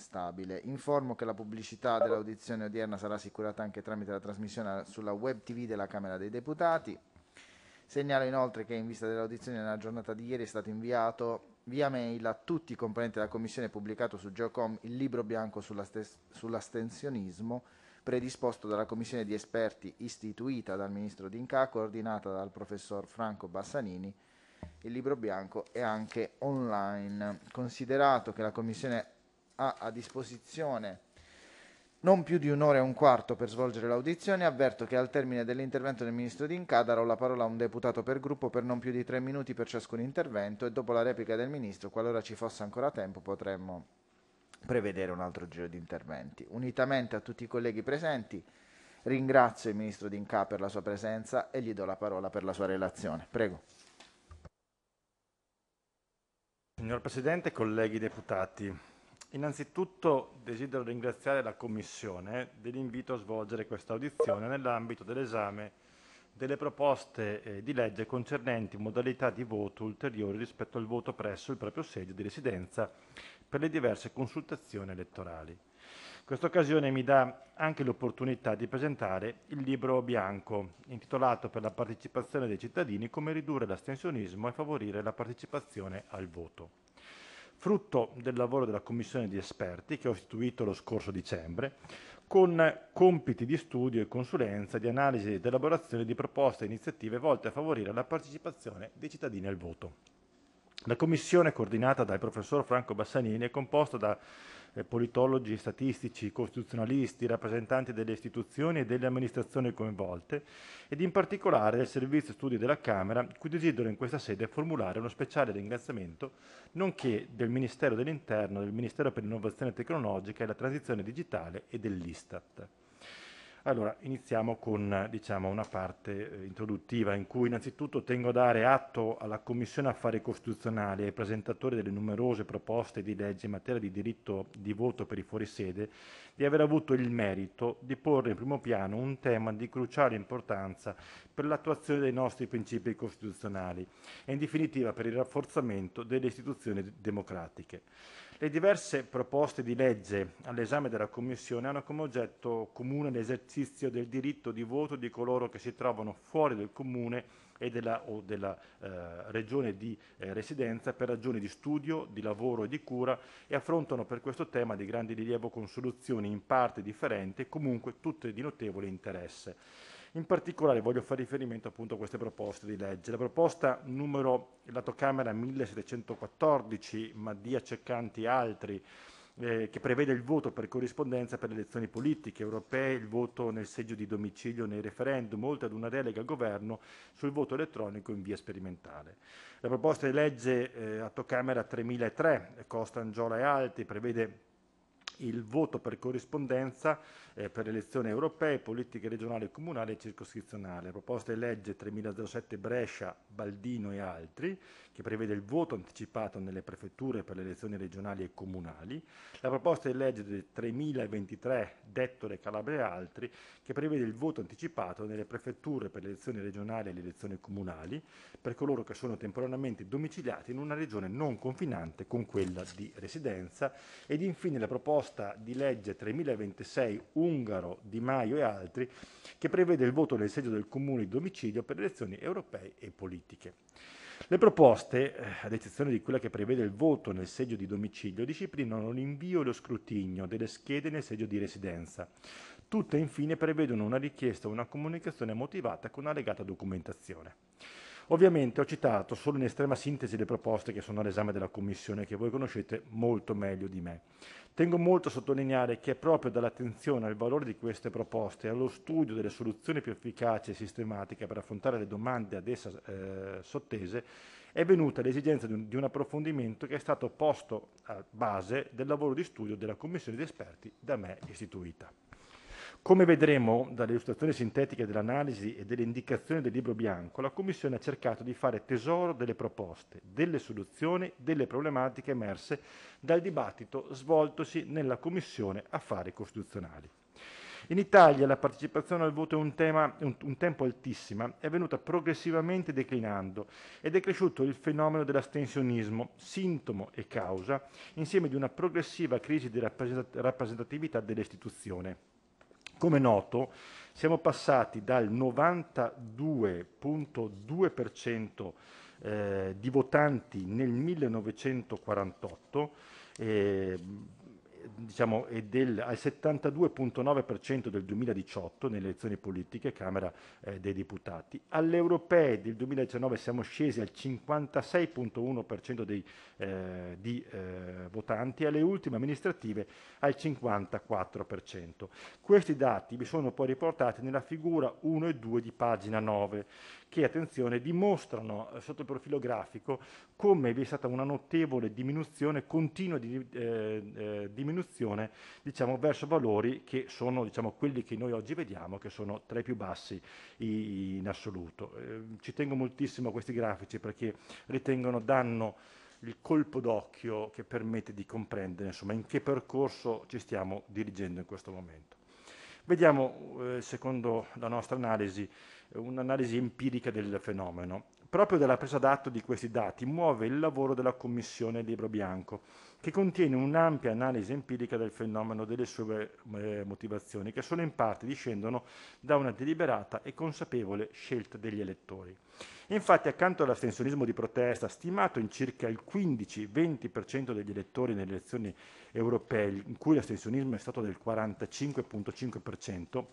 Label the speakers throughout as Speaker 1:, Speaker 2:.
Speaker 1: stabile. Informo che la pubblicità dell'audizione odierna sarà assicurata anche tramite la trasmissione sulla web TV della Camera dei Deputati. Segnalo inoltre che in vista dell'audizione nella giornata di ieri è stato inviato via mail a tutti i componenti della commissione pubblicato su Geocom il libro bianco sull'astensionismo predisposto dalla commissione di esperti istituita dal ministro D'Inca, coordinata dal professor Franco Bassanini. Il libro bianco è anche online. Considerato che la commissione ha a disposizione non più di un'ora e un quarto per svolgere l'audizione, avverto che al termine dell'intervento del ministro D'Inca darò la parola a un deputato per gruppo per non più di tre minuti per ciascun intervento e dopo la replica del ministro, qualora ci fosse ancora tempo, potremmo prevedere un altro giro di interventi. Unitamente a tutti i colleghi presenti, ringrazio il ministro D'Inca per la sua presenza e gli do la parola per la sua relazione. Prego.
Speaker 2: Signor Presidente, colleghi deputati,
Speaker 1: Innanzitutto
Speaker 2: desidero ringraziare la Commissione dell'invito a svolgere questa audizione nell'ambito dell'esame delle proposte eh, di legge concernenti modalità di voto ulteriori rispetto al voto presso il proprio seggio di residenza per le diverse consultazioni elettorali. Questa occasione mi dà anche l'opportunità di presentare il libro bianco, intitolato Per la partecipazione dei cittadini, come ridurre l'astensionismo e favorire la partecipazione al voto frutto del lavoro della commissione di esperti che ho istituito lo scorso dicembre, con compiti di studio e consulenza, di analisi ed elaborazione di proposte e iniziative volte a favorire la partecipazione dei cittadini al voto. La commissione, coordinata dal professor Franco Bassanini, è composta da eh, politologi, statistici, costituzionalisti, rappresentanti delle istituzioni e delle amministrazioni coinvolte ed in particolare del Servizio Studi della Camera, cui desidero in questa sede formulare uno speciale ringraziamento, nonché del Ministero dell'Interno, del Ministero per l'innovazione tecnologica e la transizione digitale e dell'Istat. Allora, iniziamo con diciamo, una parte eh, introduttiva in cui innanzitutto tengo a dare atto alla Commissione Affari Costituzionali e ai presentatori delle numerose proposte di legge in materia di diritto di voto per i fuorisede di aver avuto il merito di porre in primo piano un tema di cruciale importanza per l'attuazione dei nostri principi costituzionali e in definitiva per il rafforzamento delle istituzioni democratiche. Le diverse proposte di legge all'esame della Commissione hanno come oggetto comune l'esercizio del diritto di voto di coloro che si trovano fuori del comune e della, o della eh, regione di eh, residenza per ragioni di studio, di lavoro e di cura e affrontano per questo tema di grande rilievo con soluzioni in parte differenti e comunque tutte di notevole interesse. In particolare voglio fare riferimento appunto a queste proposte di legge. La proposta numero lato Camera 1714, Madia Ceccanti e altri, eh, che prevede il voto per corrispondenza per le elezioni politiche europee, il voto nel seggio di domicilio nei referendum, oltre ad una delega al governo sul voto elettronico in via sperimentale. La proposta di legge eh, Atto Camera 3003, Costa Angiola e altri, prevede il voto per corrispondenza eh, per le elezioni europee, politiche regionali, comunali e circoscrizionali. Proposta di legge 3007 Brescia, Baldino e altri, che prevede il voto anticipato nelle prefetture per le elezioni regionali e comunali. La proposta di legge 3023 Dettore, Calabria e altri, che prevede il voto anticipato nelle prefetture per le elezioni regionali e le elezioni comunali per coloro che sono temporaneamente domiciliati in una regione non confinante con quella di residenza. Ed infine la proposta di legge 3026 1 Ungaro, Di Maio e altri, che prevede il voto nel seggio del comune di domicilio per le elezioni europee e politiche. Le proposte, eh, ad eccezione di quella che prevede il voto nel seggio di domicilio, disciplinano l'invio e lo scrutinio delle schede nel seggio di residenza. Tutte infine prevedono una richiesta o una comunicazione motivata con allegata documentazione. Ovviamente ho citato solo in estrema sintesi le proposte che sono all'esame della Commissione, che voi conoscete molto meglio di me. Tengo molto a sottolineare che è proprio dall'attenzione al valore di queste proposte e allo studio delle soluzioni più efficaci e sistematiche per affrontare le domande ad essa eh, sottese è venuta l'esigenza di un, di un approfondimento che è stato posto a base del lavoro di studio della Commissione di esperti da me istituita. Come vedremo dalle illustrazioni sintetiche dell'analisi e delle indicazioni del libro bianco, la Commissione ha cercato di fare tesoro delle proposte, delle soluzioni, delle problematiche emerse dal dibattito svoltosi nella Commissione Affari Costituzionali. In Italia la partecipazione al voto è un, tema, un, un, tempo altissima, è venuta progressivamente declinando ed è cresciuto il fenomeno dell'astensionismo, sintomo e causa, insieme di una progressiva crisi di rappresentatività dell'istituzione. Come noto, siamo passati dal 92,2% eh, di votanti nel 1948, eh, diciamo, è del, al 72,9% del 2018 nelle elezioni politiche Camera eh, dei Deputati. Alle europee del 2019 siamo scesi al 56,1% dei, eh, di eh, votanti, alle ultime amministrative al 54%. Questi dati vi sono poi riportati nella figura 1 e 2 di pagina 9 che, attenzione, dimostrano eh, sotto il profilo grafico come vi è stata una notevole diminuzione, continua di, eh, eh, diminuzione, diciamo, verso valori che sono diciamo, quelli che noi oggi vediamo, che sono tra i più bassi in assoluto. Eh, ci tengo moltissimo a questi grafici perché ritengono danno il colpo d'occhio che permette di comprendere insomma, in che percorso ci stiamo dirigendo in questo momento. Vediamo, eh, secondo la nostra analisi, un'analisi empirica del fenomeno. Proprio dalla presa d'atto di questi dati muove il lavoro della Commissione Libro Bianco, che contiene un'ampia analisi empirica del fenomeno e delle sue eh, motivazioni, che solo in parte discendono da una deliberata e consapevole scelta degli elettori. Infatti, accanto all'astensionismo di protesta, stimato in circa il 15-20% degli elettori nelle elezioni europee, in cui l'astensionismo è stato del 45,5%,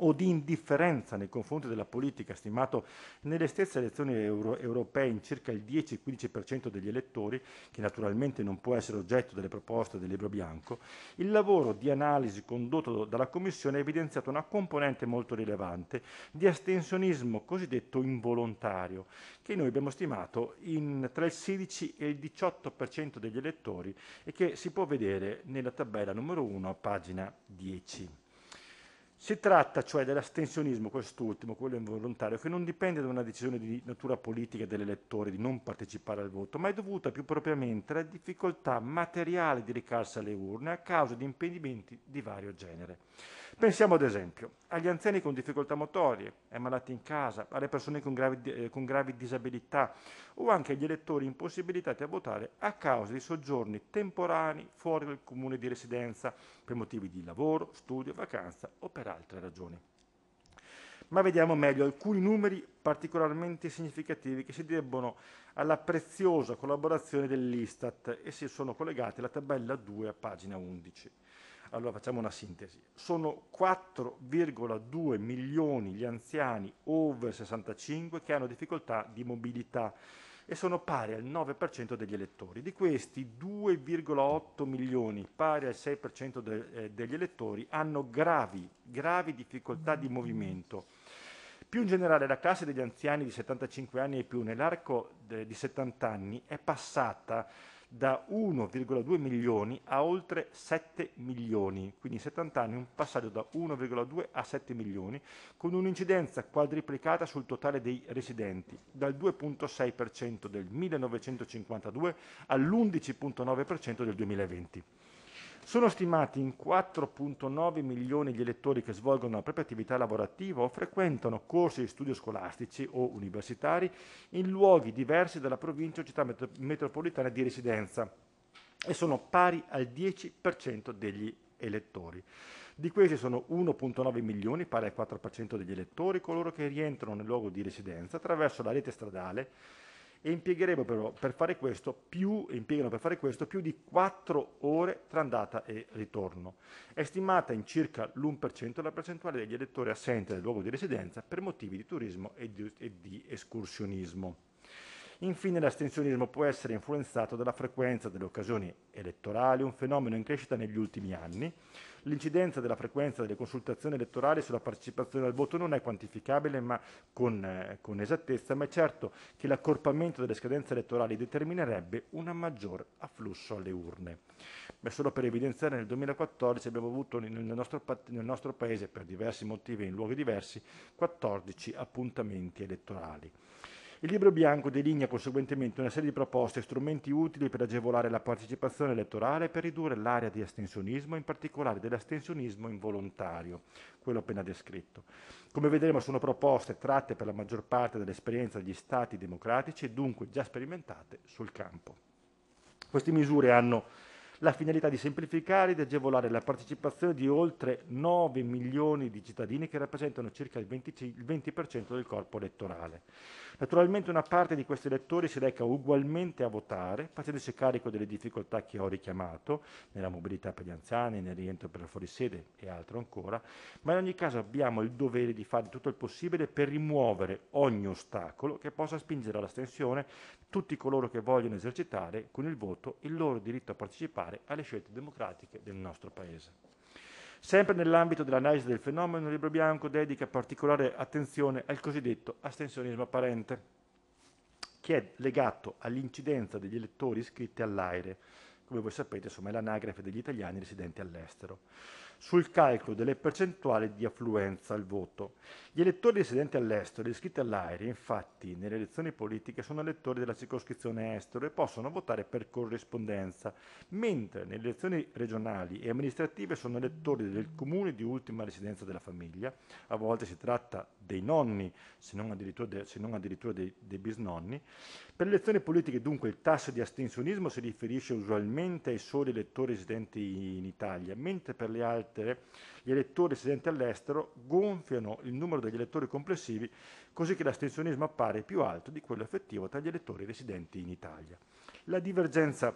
Speaker 2: o di indifferenza nei confronti della politica, stimato nelle stesse elezioni euro- europee in circa il 10-15% degli elettori, che naturalmente non può essere oggetto delle proposte del libro bianco, il lavoro di analisi condotto dalla Commissione ha evidenziato una componente molto rilevante di astensionismo cosiddetto involontario, che noi abbiamo stimato in tra il 16 e il 18% degli elettori e che si può vedere nella tabella numero 1 pagina 10. Si tratta cioè dell'astensionismo, quest'ultimo, quello involontario, che non dipende da una decisione di natura politica dell'elettore di non partecipare al voto, ma è dovuta più propriamente alla difficoltà materiale di recarsi alle urne a causa di impedimenti di vario genere. Pensiamo ad esempio agli anziani con difficoltà motorie, ai malati in casa, alle persone con gravi, eh, con gravi disabilità o anche agli elettori impossibilitati a votare a causa di soggiorni temporanei fuori dal comune di residenza per motivi di lavoro, studio, vacanza o per altre ragioni. Ma vediamo meglio alcuni numeri particolarmente significativi che si debbono alla preziosa collaborazione dell'Istat e si sono collegati alla tabella 2 a pagina 11. Allora facciamo una sintesi. Sono 4,2 milioni gli anziani over 65 che hanno difficoltà di mobilità e sono pari al 9% degli elettori. Di questi 2,8 milioni, pari al 6% de, eh, degli elettori, hanno gravi, gravi difficoltà di movimento. Più in generale la classe degli anziani di 75 anni e più nell'arco de, eh, di 70 anni è passata da 1,2 milioni a oltre 7 milioni, quindi in 70 anni un passaggio da 1,2 a 7 milioni, con un'incidenza quadriplicata sul totale dei residenti, dal 2,6% del 1952 all'11,9% del 2020. Sono stimati in 4,9 milioni gli elettori che svolgono la propria attività lavorativa o frequentano corsi di studio scolastici o universitari in luoghi diversi dalla provincia o città metropolitana di residenza e sono pari al 10% degli elettori. Di questi sono 1,9 milioni, pari al 4% degli elettori, coloro che rientrano nel luogo di residenza attraverso la rete stradale e impiegherebbero però per fare questo più, per fare questo più di 4 ore tra andata e ritorno. È stimata in circa l'1% la percentuale degli elettori assenti dal luogo di residenza per motivi di turismo e di, e di escursionismo. Infine l'astensionismo può essere influenzato dalla frequenza delle occasioni elettorali, un fenomeno in crescita negli ultimi anni. L'incidenza della frequenza delle consultazioni elettorali sulla partecipazione al voto non è quantificabile ma con, eh, con esattezza, ma è certo che l'accorpamento delle scadenze elettorali determinerebbe un maggior afflusso alle urne. Ma solo per evidenziare, nel 2014 abbiamo avuto nel nostro, nel nostro Paese, per diversi motivi e in luoghi diversi, 14 appuntamenti elettorali. Il libro bianco delinea conseguentemente una serie di proposte e strumenti utili per agevolare la partecipazione elettorale e per ridurre l'area di astensionismo, in particolare dell'astensionismo involontario, quello appena descritto. Come vedremo sono proposte tratte per la maggior parte dall'esperienza degli stati democratici e dunque già sperimentate sul campo. Queste misure hanno la finalità di semplificare ed agevolare la partecipazione di oltre 9 milioni di cittadini che rappresentano circa il 20%, il 20% del corpo elettorale. Naturalmente una parte di questi elettori si reca ugualmente a votare, facendosi carico delle difficoltà che ho richiamato nella mobilità per gli anziani, nel rientro per la fuorisede e altro ancora, ma in ogni caso abbiamo il dovere di fare tutto il possibile per rimuovere ogni ostacolo che possa spingere all'astensione tutti coloro che vogliono esercitare con il voto il loro diritto a partecipare partecipare alle scelte democratiche del nostro Paese. Sempre nell'ambito dell'analisi del fenomeno, il Libro Bianco dedica particolare attenzione al cosiddetto astensionismo apparente, che è legato all'incidenza degli elettori iscritti all'aire, come voi sapete, insomma, è l'anagrafe degli italiani residenti all'estero sul calcolo delle percentuali di affluenza al voto. Gli elettori residenti all'estero iscritti all'AIRE, infatti, nelle elezioni politiche sono elettori della circoscrizione estero e possono votare per corrispondenza, mentre nelle elezioni regionali e amministrative sono elettori del comune di ultima residenza della famiglia, a volte si tratta dei nonni, se non addirittura, de, se non addirittura dei, dei bisnonni, per le elezioni politiche dunque il tasso di astensionismo si riferisce usualmente ai soli elettori residenti in Italia, mentre per le altre gli elettori residenti all'estero gonfiano il numero degli elettori complessivi così che l'astensionismo appare più alto di quello effettivo tra gli elettori residenti in Italia. La divergenza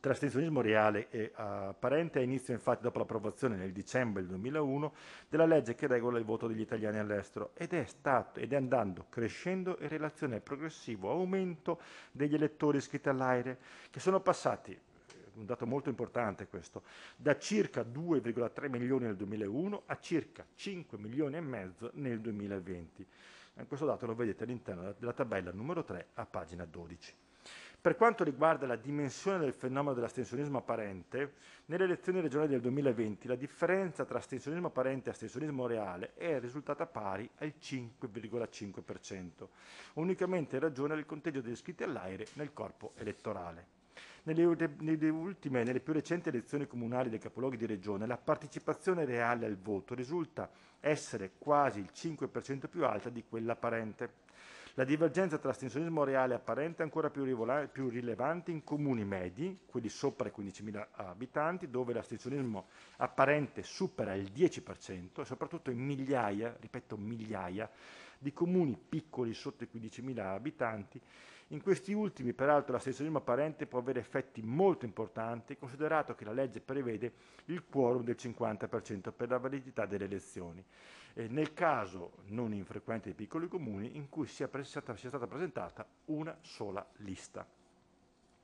Speaker 2: L'astensionismo reale e apparente ha inizio infatti dopo l'approvazione nel dicembre del 2001 della legge che regola il voto degli italiani all'estero ed è, stato, ed è andando crescendo in relazione al progressivo aumento degli elettori iscritti all'aire che sono passati un dato molto importante questo, da circa 2,3 milioni nel 2001 a circa 5 milioni e mezzo nel 2020. Questo dato lo vedete all'interno della tabella numero 3 a pagina 12. Per quanto riguarda la dimensione del fenomeno dell'astensionismo apparente, nelle elezioni regionali del 2020 la differenza tra astensionismo apparente e astensionismo reale è risultata pari al 5,5%, unicamente in ragione del conteggio degli iscritti all'aire nel corpo elettorale. Nelle, nelle, ultime, nelle più recenti elezioni comunali dei capoluoghi di regione, la partecipazione reale al voto risulta essere quasi il 5% più alta di quella apparente. La divergenza tra astensionismo reale e apparente è ancora più, rivola- più rilevante in comuni medi, quelli sopra i 15.000 abitanti, dove l'astensionismo apparente supera il 10% e soprattutto in migliaia, ripeto migliaia, di comuni piccoli sotto i 15.000 abitanti. In questi ultimi, peraltro, l'astensionismo apparente può avere effetti molto importanti, considerato che la legge prevede il quorum del 50% per la validità delle elezioni eh, nel caso non infrequente dei piccoli comuni in cui sia, stata, sia stata presentata una sola lista.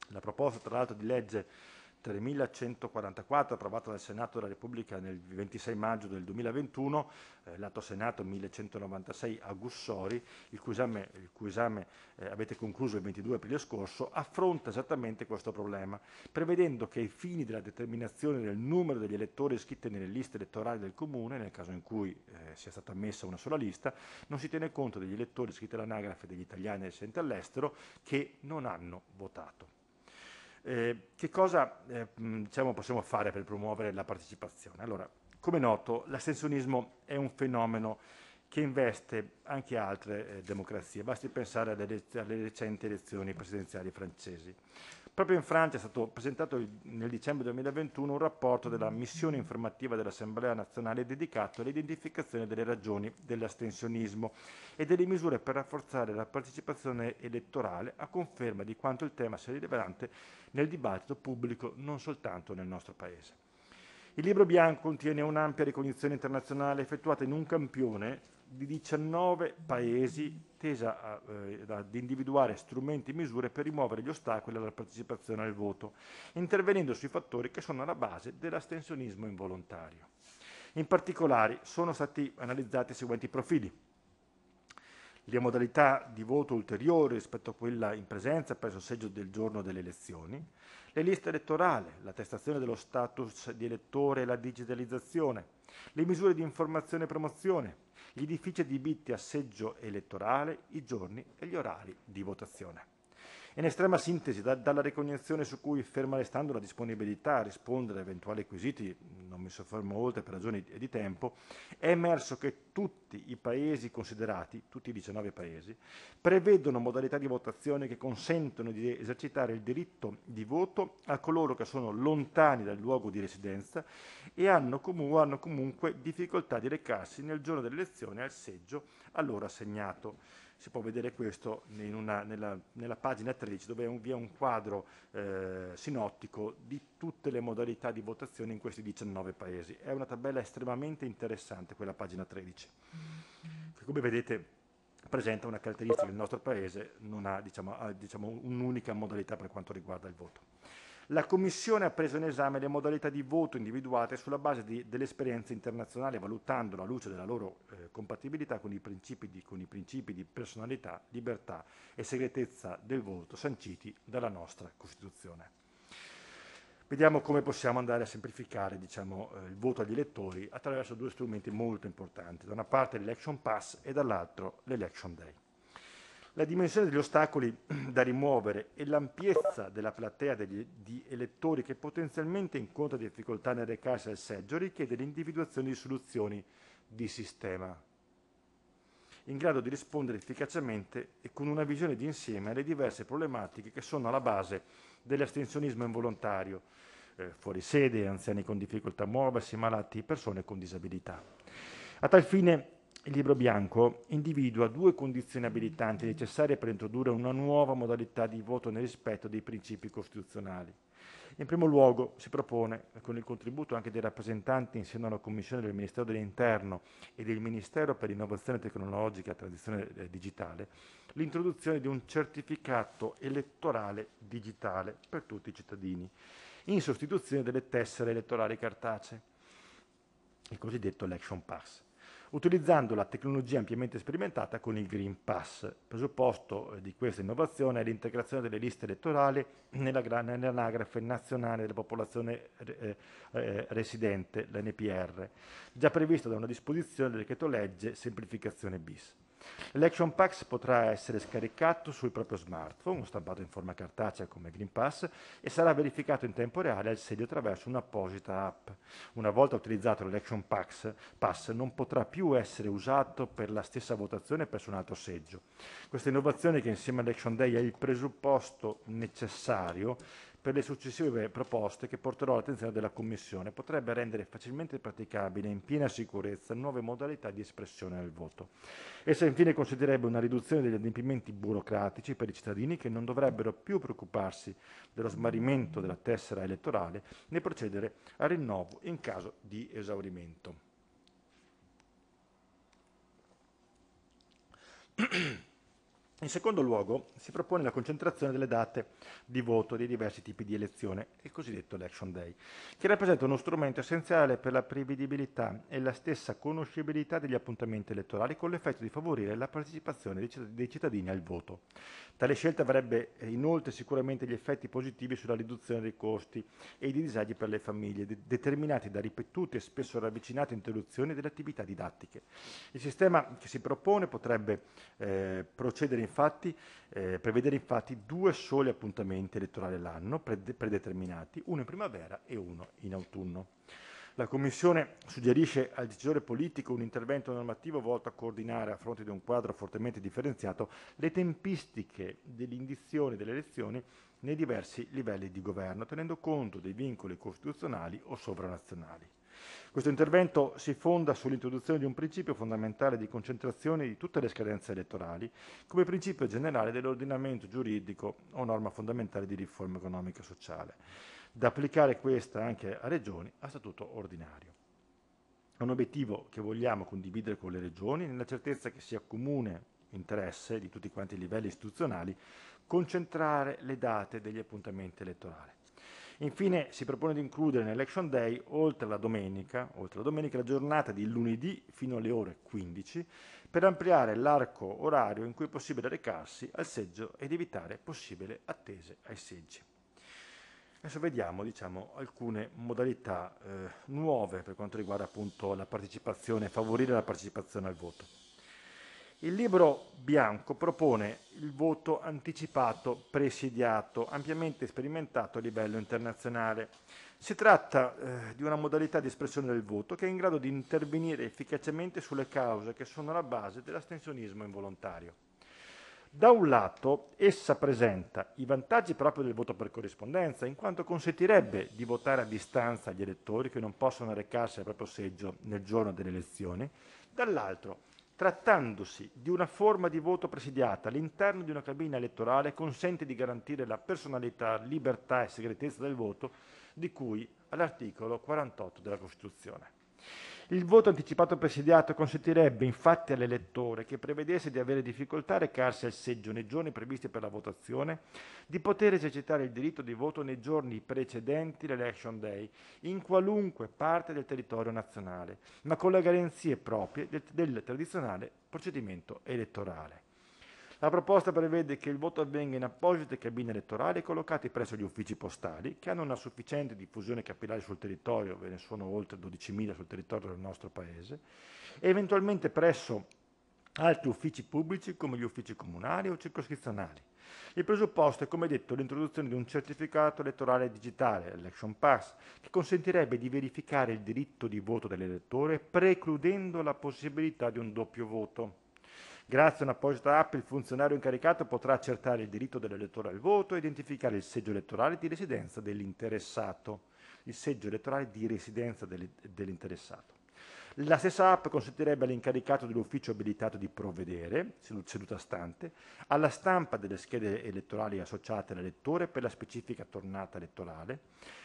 Speaker 2: La proposta tra l'altro di legge 3144, approvata dal Senato della Repubblica nel 26 maggio del 2021, eh, l'atto Senato 1196 a Gussori, il cui esame, il cui esame eh, avete concluso il 22 aprile scorso, affronta esattamente questo problema, prevedendo che ai fini della determinazione del numero degli elettori iscritti nelle liste elettorali del Comune, nel caso in cui eh, sia stata ammessa una sola lista, non si tiene conto degli elettori iscritti all'anagrafe degli italiani residenti all'estero che non hanno votato. Eh, che cosa eh, mm, diciamo, possiamo fare per promuovere la partecipazione? Allora, come noto, l'astensionismo è un fenomeno che investe anche altre eh, democrazie. Basti pensare alle, alle recenti elezioni presidenziali francesi. Proprio in Francia è stato presentato nel dicembre 2021 un rapporto della missione informativa dell'Assemblea nazionale dedicato all'identificazione delle ragioni dell'astensionismo e delle misure per rafforzare la partecipazione elettorale a conferma di quanto il tema sia rilevante nel dibattito pubblico non soltanto nel nostro Paese. Il libro bianco contiene un'ampia ricognizione internazionale effettuata in un campione di 19 paesi tesa a, eh, ad individuare strumenti e misure per rimuovere gli ostacoli alla partecipazione al voto, intervenendo sui fattori che sono alla base dell'astensionismo involontario. In particolare sono stati analizzati i seguenti profili. Le modalità di voto ulteriori rispetto a quella in presenza presso il seggio del giorno delle elezioni, le liste elettorali, l'attestazione dello status di elettore e la digitalizzazione, le misure di informazione e promozione, gli edifici adibiti a seggio elettorale, i giorni e gli orari di votazione. In estrema sintesi, da, dalla ricognizione su cui, ferma restando la disponibilità a rispondere a eventuali quesiti, non mi soffermo oltre per ragioni di tempo, è emerso che tutti i paesi considerati, tutti i 19 paesi, prevedono modalità di votazione che consentono di esercitare il diritto di voto a coloro che sono lontani dal luogo di residenza e hanno, comu- hanno comunque difficoltà di recarsi nel giorno dell'elezione al seggio a loro assegnato si può vedere questo una, nella, nella, pagina 13 dove vi è un quadro eh, sinottico di tutte le modalità di votazione in questi 19 paesi. È una tabella estremamente interessante quella pagina 13, che come vedete presenta una caratteristica che il nostro paese non ha diciamo, diciamo un'unica modalità per quanto riguarda il voto la Commissione ha preso in esame le modalità di voto individuate sulla base di, dell'esperienza internazionale, valutando la luce della loro eh, compatibilità con i, di, con i, principi di personalità, libertà e segretezza del voto sanciti dalla nostra Costituzione. Vediamo come possiamo andare a semplificare diciamo, eh, il voto agli elettori attraverso due strumenti molto importanti, da una parte l'election pass e dall'altro l'election day. La dimensione degli ostacoli da rimuovere e l'ampiezza della platea degli, di elettori che potenzialmente incontra difficoltà nel recarsi al seggio richiede l'individuazione di soluzioni di sistema in grado di rispondere efficacemente e con una visione di insieme alle diverse problematiche che sono alla base dell'astensionismo involontario, eh, fuori sede, anziani con difficoltà a muoversi, malati, persone con disabilità. A tal fine il libro bianco individua due condizioni abilitanti necessarie per introdurre una nuova modalità di voto nel rispetto dei principi costituzionali. In primo luogo si propone, con il contributo anche dei rappresentanti in seno alla Commissione del Ministero dell'Interno e del Ministero per l'Innovazione Tecnologica e Transizione eh, Digitale, l'introduzione di un certificato elettorale digitale per tutti i cittadini, in sostituzione delle tessere elettorali cartacee, il cosiddetto election pass utilizzando la tecnologia ampiamente sperimentata con il Green Pass. Il presupposto eh, di questa innovazione è l'integrazione delle liste elettorali nell'anagrafe nazionale della popolazione eh, eh, residente, l'NPR, già prevista da una disposizione del decreto legge semplificazione bis. L'Action Pass potrà essere scaricato sul proprio smartphone stampato in forma cartacea come Green Pass e sarà verificato in tempo reale al sedio attraverso un'apposita app. Una volta utilizzato l'Action Pass, non potrà più essere usato per la stessa votazione presso un altro seggio. Questa innovazione che insieme all'Action Day è il presupposto necessario per le successive proposte che porterò all'attenzione della Commissione, potrebbe rendere facilmente praticabile in piena sicurezza nuove modalità di espressione del voto. Essa infine consentirebbe una riduzione degli adempimenti burocratici per i cittadini che non dovrebbero più preoccuparsi dello smarrimento della tessera elettorale né procedere al rinnovo in caso di esaurimento. In secondo luogo si propone la concentrazione delle date di voto dei diversi tipi di elezione, il cosiddetto Election Day, che rappresenta uno strumento essenziale per la prevedibilità e la stessa conoscibilità degli appuntamenti elettorali con l'effetto di favorire la partecipazione dei cittadini al voto. Tale scelta avrebbe eh, inoltre sicuramente gli effetti positivi sulla riduzione dei costi e dei disagi per le famiglie, de determinati da ripetute e spesso ravvicinate interruzioni delle attività didattiche. Il sistema che si propone potrebbe eh, infatti, eh, prevedere infatti due soli appuntamenti elettorali all'anno predeterminati, uno in primavera e uno in autunno. La Commissione suggerisce al decisore politico un intervento normativo volto a coordinare a fronte di un quadro fortemente differenziato le tempistiche dell'indizione delle elezioni nei diversi livelli di governo, tenendo conto dei vincoli costituzionali o sovranazionali. Questo intervento si fonda sull'introduzione di un principio fondamentale di concentrazione di tutte le scadenze elettorali come principio generale dell'ordinamento giuridico o norma fondamentale di riforma economica e sociale da applicare questa anche a regioni a statuto ordinario. È un obiettivo che vogliamo condividere con le regioni nella certezza che sia comune interesse di tutti quanti i livelli istituzionali concentrare le date degli appuntamenti elettorali. Infine si propone di includere nell'Election Day, oltre alla domenica, oltre alla domenica, la giornata di lunedì fino alle ore 15, per ampliare l'arco orario in cui è possibile recarsi al seggio ed evitare possibili attese ai seggi. Adesso vediamo diciamo, alcune modalità eh, nuove per quanto riguarda appunto, la partecipazione, favorire la partecipazione al voto. Il libro bianco propone il voto anticipato presidiato, ampiamente sperimentato a livello internazionale. Si tratta eh, di una modalità di espressione del voto che è in grado di intervenire efficacemente sulle cause che sono la base dell'astensionismo involontario. Da un lato, essa presenta i vantaggi proprio del voto per corrispondenza, in quanto consentirebbe di votare a distanza gli elettori che non possono recarsi al proprio seggio nel giorno delle elezioni, dall'altro, trattandosi di una forma di voto presidiata all'interno di una cabina elettorale, consente di garantire la personalità, libertà e segretezza del voto di cui all'articolo 48 della Costituzione. Il voto anticipato presidiato consentirebbe infatti all'elettore che prevedesse di avere difficoltà a recarsi al seggio nei giorni previsti per la votazione di poter esercitare il diritto di voto nei giorni precedenti l'election day in qualunque parte del territorio nazionale, ma con le garanzie proprie del, del tradizionale procedimento elettorale. La proposta prevede che il voto avvenga in apposite cabine elettorali collocate presso gli uffici postali, che hanno una sufficiente diffusione capillare sul territorio, ve ne sono oltre 12.000 sul territorio del nostro Paese, e eventualmente presso altri uffici pubblici come gli uffici comunali o circoscrizionali. Il presupposto è, come detto, l'introduzione di un certificato elettorale digitale, l'Election Pass, che consentirebbe di verificare il diritto di voto dell'elettore precludendo la possibilità di un doppio voto. Grazie a un'apposita app il funzionario incaricato potrà accertare il diritto dell'elettore al voto e identificare il seggio elettorale di residenza dell'interessato. Il seggio elettorale di residenza dell'interessato. La stessa app consentirebbe all'incaricato dell'ufficio abilitato di provvedere, seduta stante, alla stampa delle schede elettorali associate all'elettore per la specifica tornata elettorale.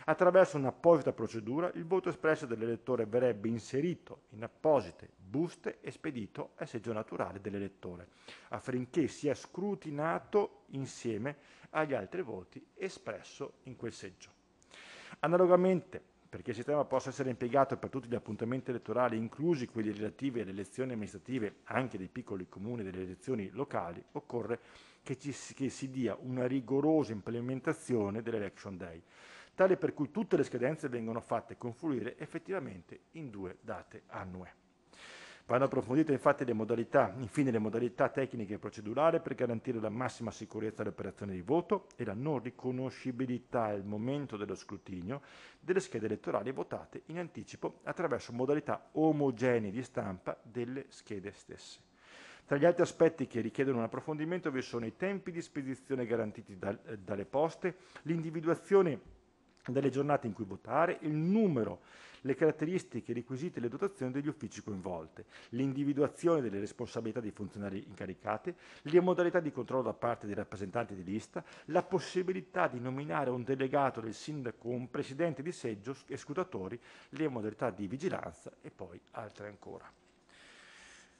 Speaker 2: Attraverso un'apposita procedura il voto espresso dell'elettore verrebbe inserito in apposite buste e spedito al seggio naturale dell'elettore, affinché sia scrutinato insieme agli altri voti espresso in quel seggio. Analogamente perché il sistema possa essere impiegato per tutti gli appuntamenti elettorali, inclusi quelli relativi alle elezioni amministrative, anche dei piccoli comuni e delle elezioni locali, occorre che, ci, che si dia una rigorosa implementazione dell'Election Day, tale per cui tutte le scadenze vengono fatte confluire effettivamente in due date annue. Vanno approfondite infatti le modalità, infine le modalità tecniche e procedurali per garantire la massima sicurezza dell'operazione di voto e la non riconoscibilità al momento dello scrutinio delle schede elettorali votate in anticipo attraverso modalità omogenee di stampa delle schede stesse. Tra gli altri aspetti che richiedono un approfondimento vi sono i tempi di spedizione garantiti dal, eh, dalle poste, l'individuazione delle giornate in cui votare, il numero, le caratteristiche, i requisiti e le dotazioni degli uffici coinvolte, l'individuazione delle responsabilità dei funzionari incaricati, le modalità di controllo da parte dei rappresentanti di lista, la possibilità di nominare un delegato del sindaco, un presidente di seggio e scrutatori, le modalità di vigilanza e poi altre ancora.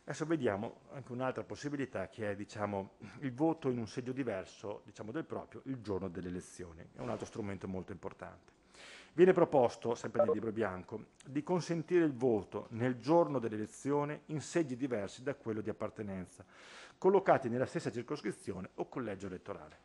Speaker 2: Adesso vediamo anche un'altra possibilità che è diciamo, il voto in un seggio diverso diciamo, del proprio il giorno delle elezioni. È un altro strumento molto importante. Viene proposto, sempre nel libro bianco, di consentire il voto nel giorno dell'elezione in seggi diversi da quello di appartenenza, collocati nella stessa circoscrizione o collegio elettorale.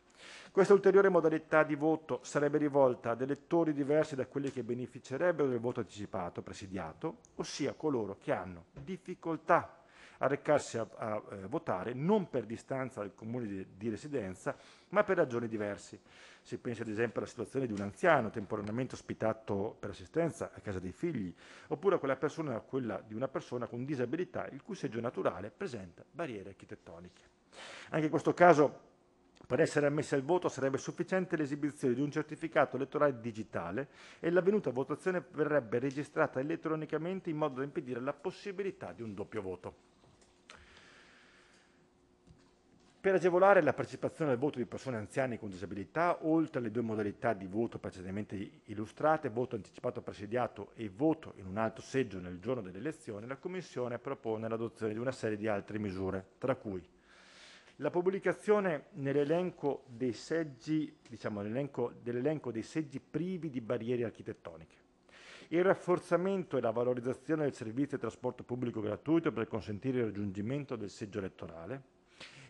Speaker 2: Questa ulteriore modalità di voto sarebbe rivolta ad elettori diversi da quelli che beneficerebbero del voto anticipato presidiato, ossia coloro che hanno difficoltà a recarsi a, a eh, votare non per distanza dal comune di, di residenza, ma per ragioni diverse. Si pensa ad esempio alla situazione di un anziano temporaneamente ospitato per assistenza a casa dei figli, oppure a quella persona, a quella di una persona con disabilità il cui seggio naturale presenta barriere architettoniche. Anche in questo caso per essere ammessi al voto sarebbe sufficiente l'esibizione di un certificato elettorale digitale e l'avvenuta votazione verrebbe registrata elettronicamente in modo da impedire la possibilità di un doppio voto. Per agevolare la partecipazione al voto di persone anziane con disabilità, oltre alle due modalità di voto precedentemente illustrate, voto anticipato presidiato e voto in un altro seggio nel giorno dell'elezione, la Commissione propone l'adozione di una serie di altre misure, tra cui la pubblicazione nell'elenco dei seggi, diciamo, dell'elenco dei seggi privi di barriere architettoniche, il rafforzamento e la valorizzazione del servizio di trasporto pubblico gratuito per consentire il raggiungimento del seggio elettorale,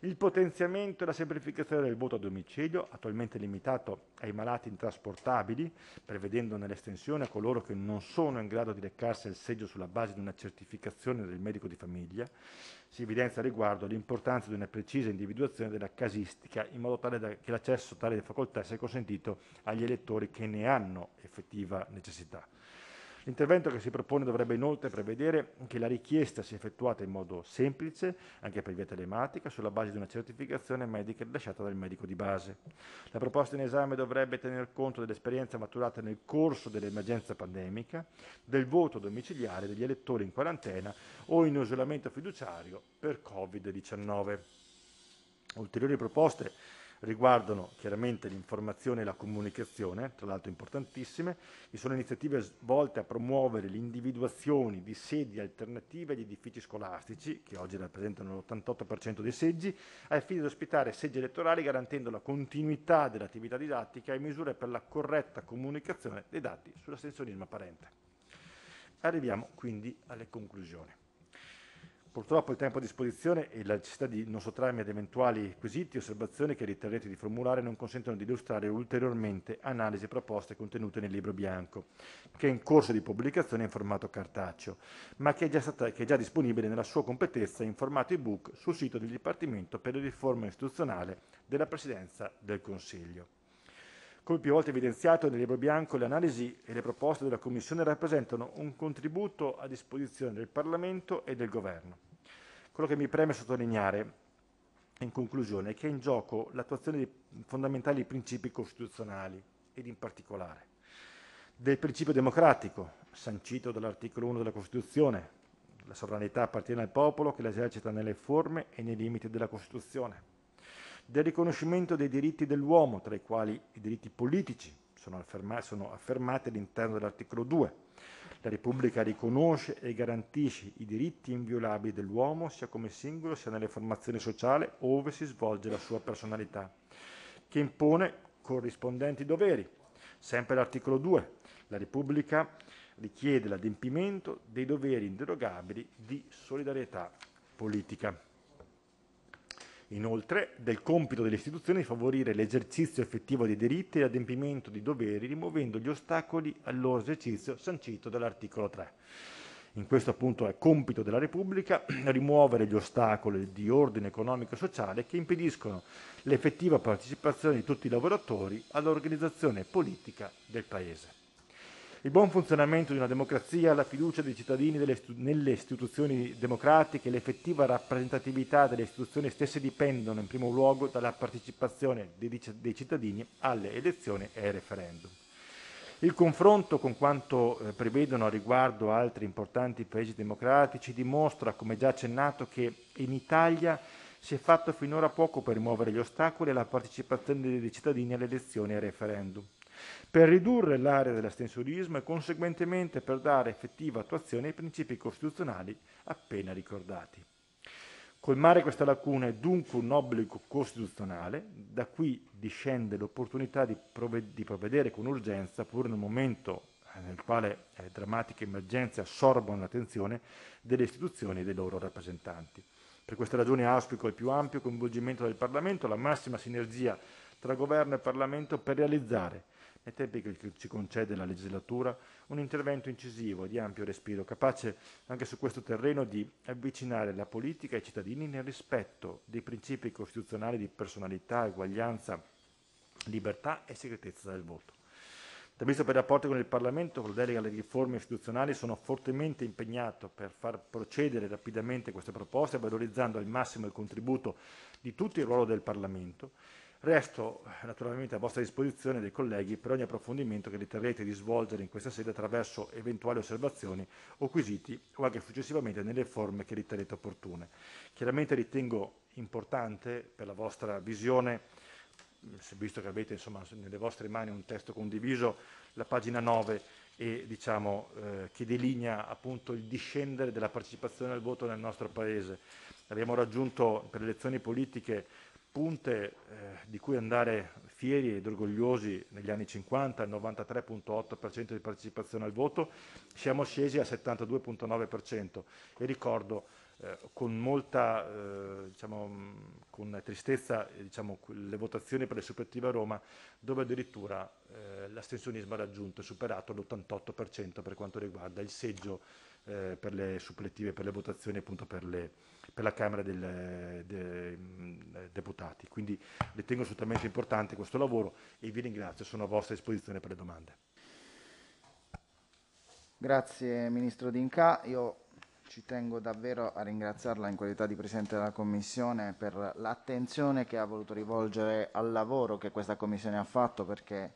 Speaker 2: il potenziamento e la semplificazione del voto a domicilio, attualmente limitato ai malati intrasportabili, prevedendone l'estensione a coloro che non sono in grado di recarsi al seggio sulla base di una certificazione del medico di famiglia, si evidenzia a riguardo l'importanza di una precisa individuazione della casistica in modo tale che l'accesso a tale facoltà sia consentito agli elettori che ne hanno effettiva necessità. L'intervento che si propone dovrebbe inoltre prevedere che la richiesta sia effettuata in modo semplice, anche per via telematica, sulla base di una certificazione medica rilasciata dal medico di base. La proposta in esame dovrebbe tener conto dell'esperienza maturata nel corso dell'emergenza pandemica, del voto domiciliare degli elettori in quarantena o in isolamento fiduciario per Covid-19. Ulteriori proposte riguardano chiaramente l'informazione e la comunicazione, tra l'altro importantissime, e sono iniziative volte a promuovere l'individuazione di sedi alternative agli edifici scolastici, che oggi rappresentano l'88% dei seggi, al fine di ospitare seggi elettorali garantendo la continuità dell'attività didattica e misure per la corretta comunicazione dei dati sull'astensionismo apparente. Arriviamo quindi alle conclusioni. Purtroppo il tempo a disposizione e la necessità di non sottrarmi ad eventuali quesiti e osservazioni che riterrete di formulare non consentono di illustrare ulteriormente analisi e proposte contenute nel libro bianco, che è in corso di pubblicazione in formato cartaceo, ma che è già, stata, che è già disponibile nella sua completezza in formato ebook sul sito del Dipartimento per la riforma istituzionale della Presidenza del Consiglio. Come più volte evidenziato nel libro bianco, le analisi e le proposte della Commissione rappresentano un contributo a disposizione del Parlamento e del Governo. Quello che mi preme sottolineare, in conclusione, è che è in gioco l'attuazione dei fondamentali principi costituzionali ed in particolare del principio democratico, sancito dall'articolo 1 della Costituzione. La sovranità appartiene al popolo che la esercita nelle forme e nei limiti della Costituzione del riconoscimento dei diritti dell'uomo, tra i quali i diritti politici, sono, afferma- sono affermati all'interno dell'articolo 2. La Repubblica riconosce e garantisce i diritti inviolabili dell'uomo sia come singolo sia nelle formazioni sociali ove si svolge la sua personalità, che impone corrispondenti doveri. Sempre l'articolo 2. La Repubblica richiede l'adempimento dei doveri inderogabili di solidarietà politica inoltre, del compito delle istituzioni di favorire l'esercizio effettivo dei diritti e l'adempimento di doveri, rimuovendo gli ostacoli al loro esercizio sancito dall'articolo 3. In questo appunto è compito della Repubblica rimuovere gli ostacoli di ordine economico e sociale che impediscono l'effettiva partecipazione di tutti i lavoratori all'organizzazione politica del Paese. Il buon funzionamento di una democrazia, la fiducia dei cittadini istu- nelle istituzioni democratiche e l'effettiva rappresentatività delle istituzioni stesse dipendono in primo luogo dalla partecipazione dei, dei cittadini alle elezioni e ai referendum. Il confronto con quanto eh, prevedono a riguardo altri importanti paesi democratici dimostra, come già accennato, che in Italia si è fatto finora poco per rimuovere gli ostacoli alla partecipazione dei cittadini alle elezioni e ai referendum per ridurre l'area dell'astensorismo e conseguentemente per dare effettiva attuazione ai principi costituzionali appena ricordati. Colmare questa lacuna è dunque un obbligo costituzionale, da qui discende l'opportunità di, provved- di provvedere con urgenza, pur nel momento eh, nel quale eh, drammatiche emergenze assorbono l'attenzione delle istituzioni e dei loro rappresentanti. Per queste ragioni auspico il più ampio coinvolgimento del Parlamento, la massima sinergia tra governo e Parlamento per realizzare nei tempi che ci concede la legislatura, un intervento incisivo di ampio respiro, capace anche su questo terreno di avvicinare la politica ai cittadini nel rispetto dei principi costituzionali di personalità, eguaglianza, libertà e segretezza del voto. Dal visto per i rapporti con il Parlamento, con la delega alle riforme istituzionali, sono fortemente impegnato per far procedere rapidamente queste proposte, valorizzando al massimo il contributo di tutto il ruolo del Parlamento Resto naturalmente a vostra disposizione dei colleghi per ogni approfondimento che riterrete di svolgere in questa sede attraverso eventuali osservazioni o quesiti o anche successivamente nelle forme che riterrete opportune. Chiaramente ritengo importante per la vostra visione, visto che avete insomma, nelle vostre mani un testo condiviso, la pagina 9 e, diciamo, eh, che delinea appunto il discendere della partecipazione al voto nel nostro Paese. Abbiamo raggiunto per le elezioni politiche punte eh, di cui andare fieri ed orgogliosi negli anni 50, il 93.8% di partecipazione al voto, siamo scesi al 72.9% e ricordo eh, con molta eh, diciamo, con tristezza diciamo, le votazioni per le supplettive a Roma, dove addirittura eh, l'astensionismo ha raggiunto e superato l'88% per quanto riguarda il seggio eh, per le supplettive, per le votazioni appunto per le per la Camera dei de, mm, Deputati. Quindi ritengo assolutamente importante questo lavoro e vi ringrazio, sono a vostra
Speaker 1: disposizione per le domande. Grazie Ministro D'Inca, io ci tengo davvero a ringraziarla in qualità di Presidente della Commissione per l'attenzione che ha voluto rivolgere al lavoro che questa Commissione ha fatto perché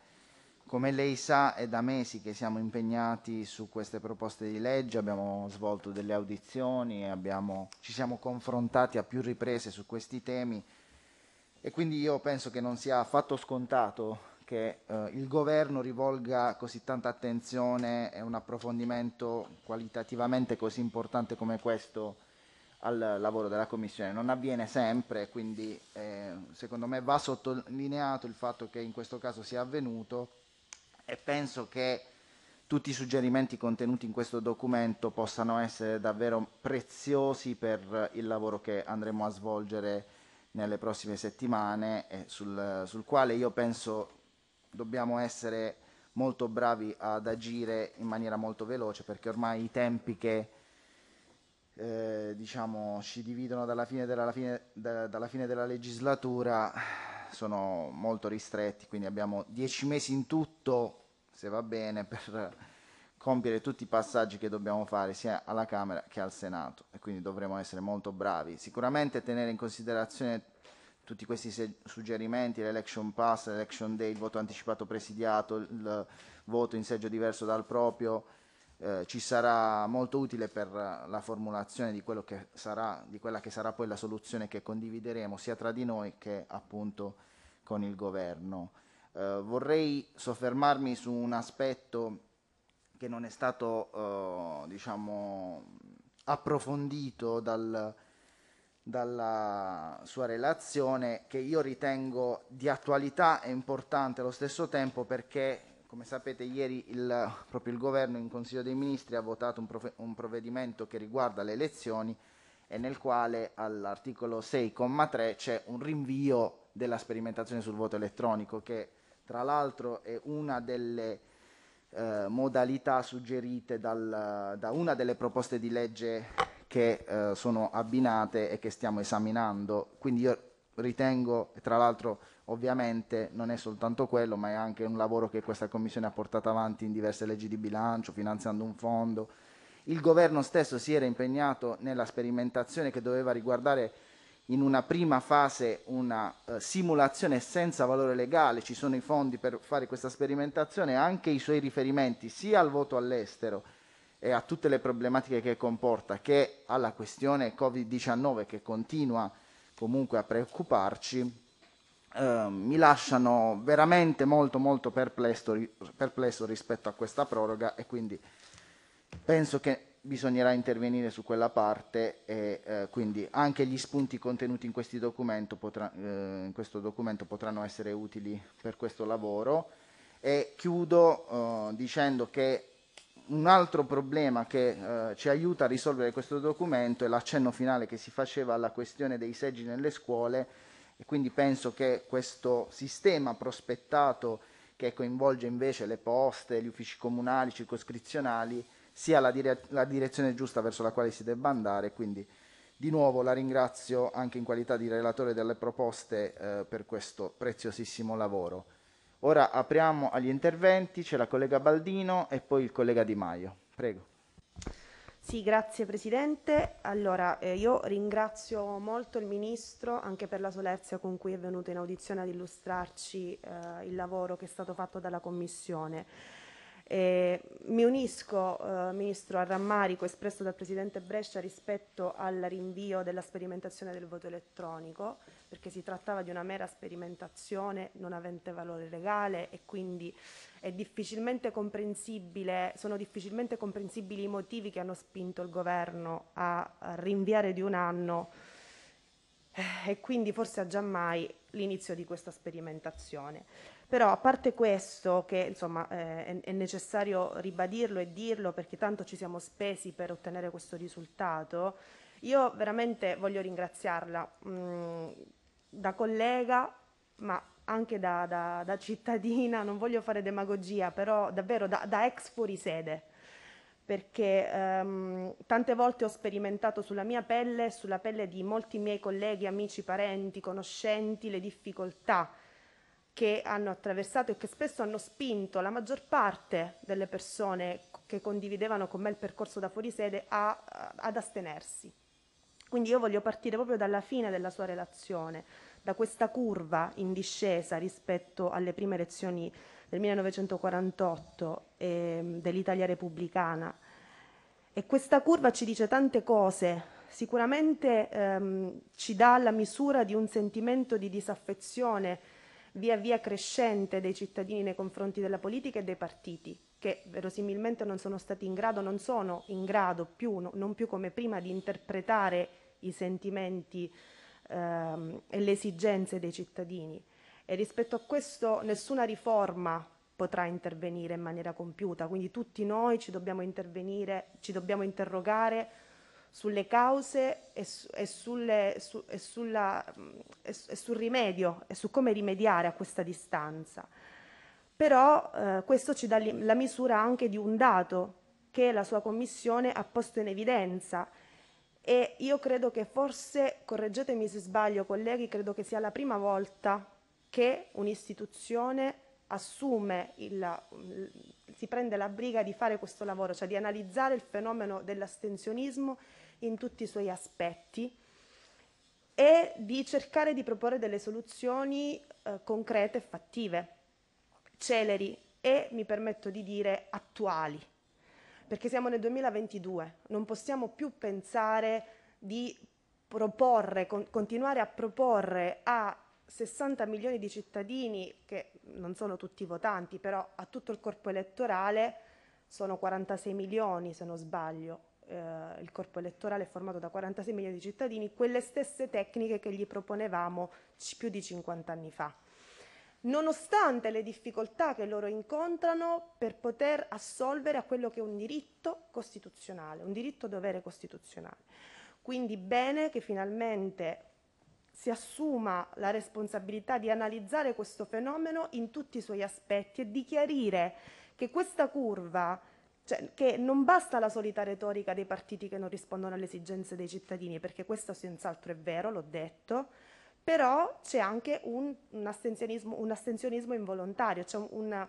Speaker 1: come lei sa, è da mesi che siamo impegnati su queste proposte di legge, abbiamo svolto delle audizioni, abbiamo, ci siamo confrontati a più riprese su questi temi e quindi io penso che non sia affatto scontato che eh, il governo rivolga così tanta attenzione e un approfondimento qualitativamente così importante come questo al lavoro della Commissione. Non avviene sempre, quindi eh, secondo me va sottolineato il fatto che in questo caso sia avvenuto e penso che tutti i suggerimenti contenuti in questo documento possano essere davvero preziosi per il lavoro che andremo a svolgere nelle prossime settimane e sul, sul quale io penso dobbiamo essere molto bravi ad agire in maniera molto veloce perché ormai i tempi che eh, diciamo, ci dividono dalla fine della, fine, da, dalla fine della legislatura sono molto ristretti, quindi abbiamo dieci mesi in tutto, se va bene, per compiere tutti i passaggi che dobbiamo fare sia alla Camera che al Senato e quindi dovremo essere molto bravi. Sicuramente tenere in considerazione tutti questi suggerimenti, l'election pass, l'election day, il voto anticipato presidiato, il voto in seggio diverso dal proprio, eh, ci sarà molto utile per la formulazione di, sarà, di, quella che sarà poi la soluzione che condivideremo sia tra di noi che appunto con il governo. Eh, vorrei soffermarmi su un aspetto che non è stato eh, diciamo, approfondito dal, dalla sua relazione che io ritengo di attualità e importante allo stesso tempo perché come sapete ieri il, proprio il governo in Consiglio dei Ministri ha votato un, prov- un provvedimento che riguarda le elezioni e nel quale all'articolo 6,3 c'è un rinvio della sperimentazione sul voto elettronico che tra l'altro è una delle eh, modalità suggerite dal, da una delle proposte di legge che eh, sono abbinate e che stiamo esaminando. Quindi io ritengo, tra l'altro Ovviamente non è soltanto quello, ma è anche un lavoro che questa Commissione ha portato avanti in diverse leggi di bilancio, finanziando un fondo. Il governo stesso si era impegnato nella sperimentazione che doveva riguardare in una prima fase una eh, simulazione senza valore legale, ci sono i fondi per fare questa sperimentazione, anche i suoi riferimenti sia al voto all'estero e a tutte le problematiche che comporta che alla questione Covid-19 che continua comunque a preoccuparci Ehm, mi lasciano veramente molto molto perplesso, perplesso rispetto a questa proroga e quindi penso che bisognerà intervenire su quella parte e eh, quindi anche gli spunti contenuti in, potrà, eh, in, questo documento potranno essere utili per questo lavoro e chiudo eh, dicendo che un altro problema che eh, ci aiuta a risolvere questo documento è l'accenno finale che si faceva alla questione dei seggi nelle scuole e quindi penso che questo sistema prospettato che coinvolge invece le poste, gli uffici comunali, circoscrizionali, sia la, dire- la direzione giusta verso la quale si debba andare. Quindi di nuovo la ringrazio anche in qualità di relatore delle proposte eh, per questo preziosissimo lavoro. Ora apriamo agli interventi, c'è la collega Baldino e poi il collega Di Maio. Prego.
Speaker 3: Sì, grazie Presidente. Allora, eh, io ringrazio molto il Ministro anche per la solerzia con cui è venuto in audizione ad illustrarci eh, il lavoro che è stato fatto dalla Commissione. Eh, mi unisco, eh, Ministro, al rammarico espresso dal Presidente Brescia rispetto al rinvio della sperimentazione del voto elettronico, perché si trattava di una mera sperimentazione non avente valore legale e quindi difficilmente sono difficilmente comprensibili i motivi che hanno spinto il Governo a, a rinviare di un anno eh, e quindi forse a giammai l'inizio di questa sperimentazione. Però a parte questo, che insomma eh, è, necessario ribadirlo e dirlo perché tanto ci siamo spesi per ottenere questo risultato, io veramente voglio ringraziarla mh, mm, da collega, ma anche da, da, da, cittadina, non voglio fare demagogia, però davvero da, da ex fuorisede, perché ehm, tante volte ho sperimentato sulla mia pelle, e sulla pelle di molti miei colleghi, amici, parenti, conoscenti, le difficoltà che hanno attraversato e che spesso hanno spinto la maggior parte delle persone che condividevano con me il percorso da fuorisede a, a, ad astenersi. Quindi io voglio partire proprio dalla fine della sua relazione, da questa curva in discesa rispetto alle prime elezioni del 1948 eh, dell'Italia repubblicana. E questa curva ci dice tante cose, sicuramente ehm, ci dà la misura di un sentimento di disaffezione via via crescente dei cittadini nei confronti della politica e dei partiti, che verosimilmente non sono stati in grado, non sono in grado più, no, non più come prima, di interpretare i sentimenti ehm, e le esigenze dei cittadini. E rispetto a questo nessuna riforma potrà intervenire in maniera compiuta, quindi tutti noi ci dobbiamo intervenire, ci dobbiamo interrogare sulle cause e, e, sulle, su, e, sulla, mm, e, sul rimedio e su come rimediare a questa distanza. Però eh, questo ci dà la misura anche di un dato che la sua commissione ha posto in evidenza e io credo che forse, correggetemi se sbaglio colleghi, credo che sia la prima volta che un'istituzione assume il, si prende la briga di fare questo lavoro, cioè di analizzare il fenomeno dell'astensionismo in tutti i suoi aspetti e di cercare di proporre delle soluzioni eh, concrete e fattive, celeri e, mi permetto di dire, attuali, perché siamo nel 2022, non possiamo più pensare di proporre, con, continuare a proporre a 60 milioni di cittadini, che non sono tutti votanti, però a tutto il corpo elettorale sono 46 milioni se non sbaglio, eh, il corpo elettorale è formato da 46 milioni di cittadini, quelle stesse tecniche che gli proponevamo più di 50 anni fa. Nonostante le difficoltà che loro incontrano per poter assolvere a quello che è un diritto costituzionale, un diritto dovere costituzionale. Quindi bene che finalmente si assuma la responsabilità di analizzare questo fenomeno in tutti i suoi aspetti e di chiarire che questa curva cioè, che non basta la solita retorica dei partiti che non rispondono alle esigenze dei cittadini, perché questo senz'altro è vero, l'ho detto, però c'è anche un, un, astensionismo, un, astensionismo, involontario, c'è cioè un,